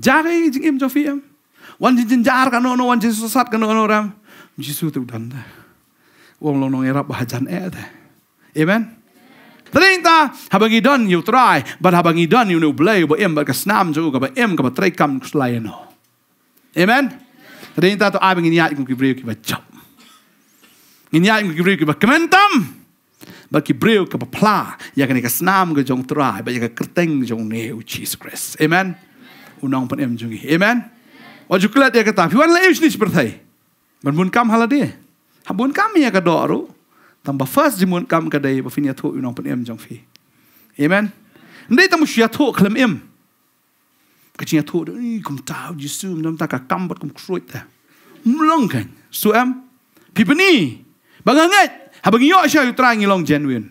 Jaga ini, jengim, jofi, Wan jin jin jar kan wan jin susat kan ram. Jisu tu dan de. Wong lo nong erap bahajan e eh, de. Amen. Trinta habang idon you try, but habang idon you new blay bo em ba kasnam jo ka ba em ka ba try kam kslayeno. Amen. Trinta to abang ini ayat ki breu jump, ba chop. Ini ayat ki breu kementam. Ba ki breu ka ba pla, ya ka ni kasnam ga jong try, ba ya ka kerteng jong ne u cheese crest. Amen. Unang pun em jungi. Amen. Wajuklat ya kata, "Fiwan lai usnis pertai." Man bun kam hala lah de. Ha bun kam ya ka doru. Tamba first di mun kam ka dei ba finya thu inong pen em jong fi. Amen. Ndei tamu shia thu klem em. Ka chia thu de kum tau ji su nam ta ka kam bot kum kruit ta. Mlong kan. Su em. Pi peni. Ba ngat. Ha bagi yo sha yu trai ngilong genuine.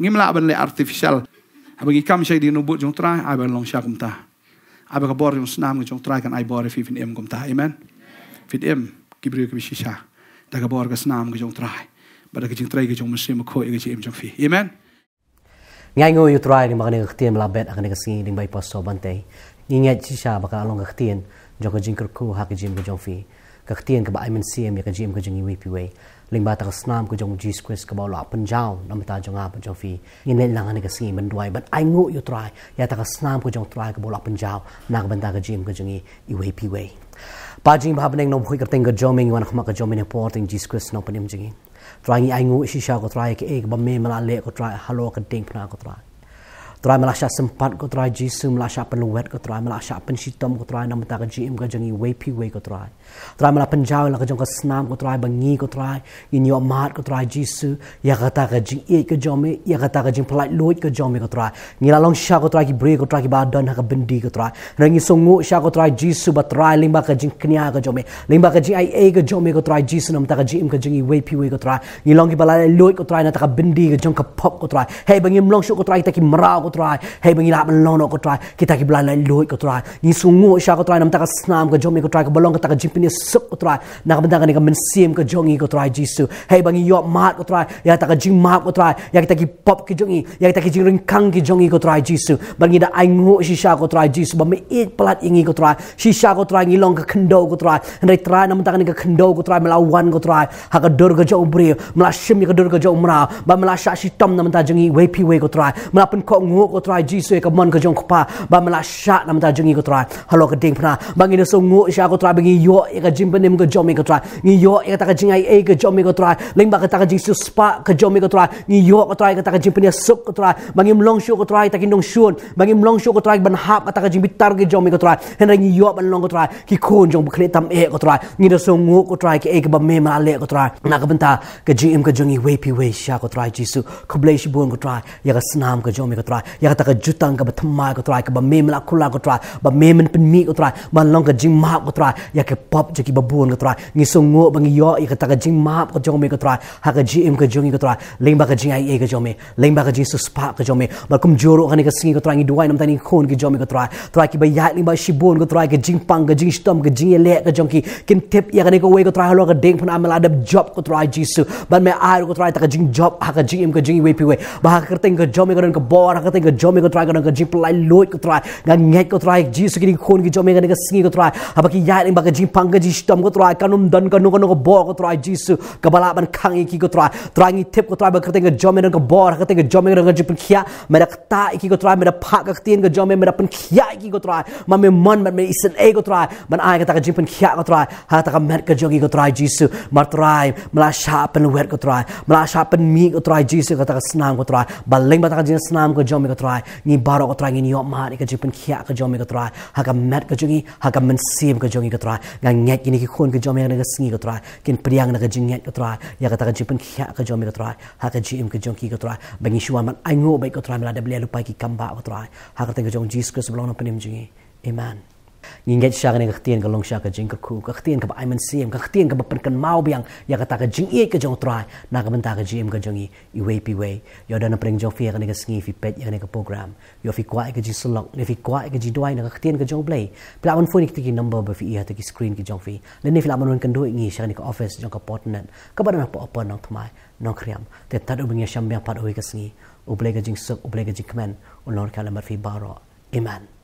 Ngim la ban le artificial. Ha bagi kam sha di nubut jong trai ai ban long sha kum ta. Ai ba ka bor jong snam jong trai kan ai bor e fi fin em kum ta. Amen. Amen. ฟิตเอ็มกิบริกบิชิชาตากบอร์กสนามกจงตรายบัดกจิงตรายกจงมุสลิมโคยกจิเอ็มจงฟีอเมนง่ายงูยุตรายนี่มากันเอกเตียมลาเบตอันเอกสิงนิ่งใบปอสโซบันเตยงี้เงี้ยชิชาบักอลงเอกเตียนจงกจิงครูฮักจิมกจงฟีกเตียนกับไอเมนซีเอ็มกจิมกจิงวีพีเวลิงบัดกสนามกจงจีสควิสกบอลาปันจาวนำตาจงอาปันจงฟีงี้เนลังอันเอกสิงมันด้วยบัดไองูยุตรายยาตากสนามกจงตรายกบอลาปันจาวนักบันตากจิมกจิงวีพีเว Pajing bhabneng no bhoi karteng ga jomeng wan khma ga jomeng reporting Jesus Christ no panim jingi. Trangi aingu isi sha ko trai ke ek bamme mala le ko trai halo ka ding pna ko trai. Terai melasya sempat ku terai jisu melasya penuwet ku terai melasya pensitom ku terai nama tak jim ku jengi wepi wei ku terai. Terai melasya penjauh lah kejong kesenam ku terai bengi ku terai. Ini omat ku terai jisu. Ya kata kejing iya ke jomi. Ya kata kejing pelat luit ke jomi ku terai. Ngila long sya ku terai kibri ku terai kibadan ha kebendi ku terai. Nengi sungu sya ku terai jisu ba terai limba kejing kenya ke jomi. Limba kejing ai e ke jomi ku terai jisu nama tak jim ku jengi wepi wei ku terai. Ngila long kibala luit ku terai nata kebendi ke jom kepop ku terai. Hei bengi melong syuk ku terai kita kimerau ku terai try hey bengi la lo no try kita ki bla lai loi ko try ni sungu sha ko try nam ta ka snam ko jomi ko try ko belong ta ka jimpini sup ko try na ka bendaka ni ka mensim ko jongi ko try jisu hey bengi yo mat ko try ya ta ka jing mat ko try ya kita ki pop ki jongi ya kita ki jing ring kang ki jongi ko try jisu bengi da ai ngu shi sha ko try jisu ba me it plat ingi ko try shi sha ko try ngi long ka kendo ko try and they try nam ta ni ka kendo ko try melawan ko try ha ka dor ko jau bri melashim ni ka dor ko jau mra ba melasha shi nam ta jingi wepi we ko try melapun ko ngu ngô ko trai ji sue ka mon ka jong pa ba ma sha na ma ta jong ko trai halo ka ding pra ba ngi so ngô sha ko trai ba ngi yo e ka jim ba nem ko jong me ko trai ngi yo e ta ka jing ai e ka jong me ko trai leng ba ka ta ka jing spa ka jong me ko trai ngi yo ko trai ka ta ka jing pa ni sup ko trai ba ngi mlong sho ko trai ta ki dong shun ba ngi mlong sho ko trai ban hap ka ta ka jing bi tar ge jong me ko trai hen ngi yo ban long ko trai ki khon jong bu tam e ko trai ngi so ngô ko trai ke e ka ba me ma le ko trai na ka ban ta ka jing im ka jong i we pi we sha ko trai ji ko blesh bu ko trai ya ka snam ka jong me ko trai yang kata kejutan ke bertemai ke terai, ke bermimil akula ke terai, bermimil penmi ke terai, malang ke jingmap ke terai, yang ke pop je ke babun ke terai, ngi sungguh bangi yok, yang kata ke jingmap ke jomi ke terai, hak ke jim ke jungi ke terai, lingba ke jing ke jomi, lingba ke jing suspak ke jomi, malkum juruk kan ke singi ke terai, ngi duai nam tani khun ke jomi ke terai, terai ke bayat lingba shibun ke terai, ke jingpang ke jing shtom ke jing yelek ke jongki, kin tip yang kata ke wei ke terai, halong ke deng pun amal adab job ke terai, jisu, ban me air ke terai, tak ke jing job, hak ke jing im ke jing wei piwe, bahak kerteng ke jomi ke dan ke bor, hak ke te ga jome ga try ga ga jipulai loi ko try ga ngai ko try ji su gi khon gi jome ga ga singi ko try aba ki yar ba ga ji pang ga ji stam ko try kanum dan ka no ko no bo ko try ji su ga bala ban khang ki ko try try ni tip ko try ba ka te ga jome ga bo ka te ga jome ga ga jipul khia mera ta ki ko try mera pha ka tin ga jome mera pan khia ki ko try ma me मन मन में इसन ए को त्राय मन आय का जिपन खिया को त्राय हा तक मेट का जोगी को त्राय जीसु मर त्राय मला शापन वेर को त्राय मला शापन मी को त्राय जीसु का तक स्नान को त्राय बल्लेंग बता जिन स्नान को जो ka trai ni baro ka trai ni yo ma ke ka jipin kia ka jomi ka trai ha ka mat ka jungi ha ka men sim ka jungi ka trai ga ngat ni ki khun ka jomi ka singi ka trai kin priang na ka jing ngat ka ya ka ke ka jipin kia ka jomi ka trai ha ka jim ka jungi ka trai ba ngi shuwa man ai ngo ba ka trai la da bli lu ki kamba ka trai ha ka jong jesus ka sblong no pinim jungi amen ni ngai sha ngai ngai tien ka long sha ka jing ka ku ka tien ka ba imen sim ka tien ka ba pen kan mau biang ya kata ta ka jing ye ka jong try na ka menta ka jim ka jong i i way pi way yo dana pring jong fie ka ngai sngi fi pet ya ngai ka program yo fi kwa ka ji so long ni fi kwa ka ji doai na ka tien ka jong play pla on phone ki ki number ba fi ya ha ta ki screen ki jong fi le ni fi la mon kan do ngi sha ngai ka office jong ka partner ka ba na apa apa na thmai no kriam te ta do bing ya sham bia pa do ka sngi u ble ka jing sok u ble ka jing kmen u lor ka la mar fi baro iman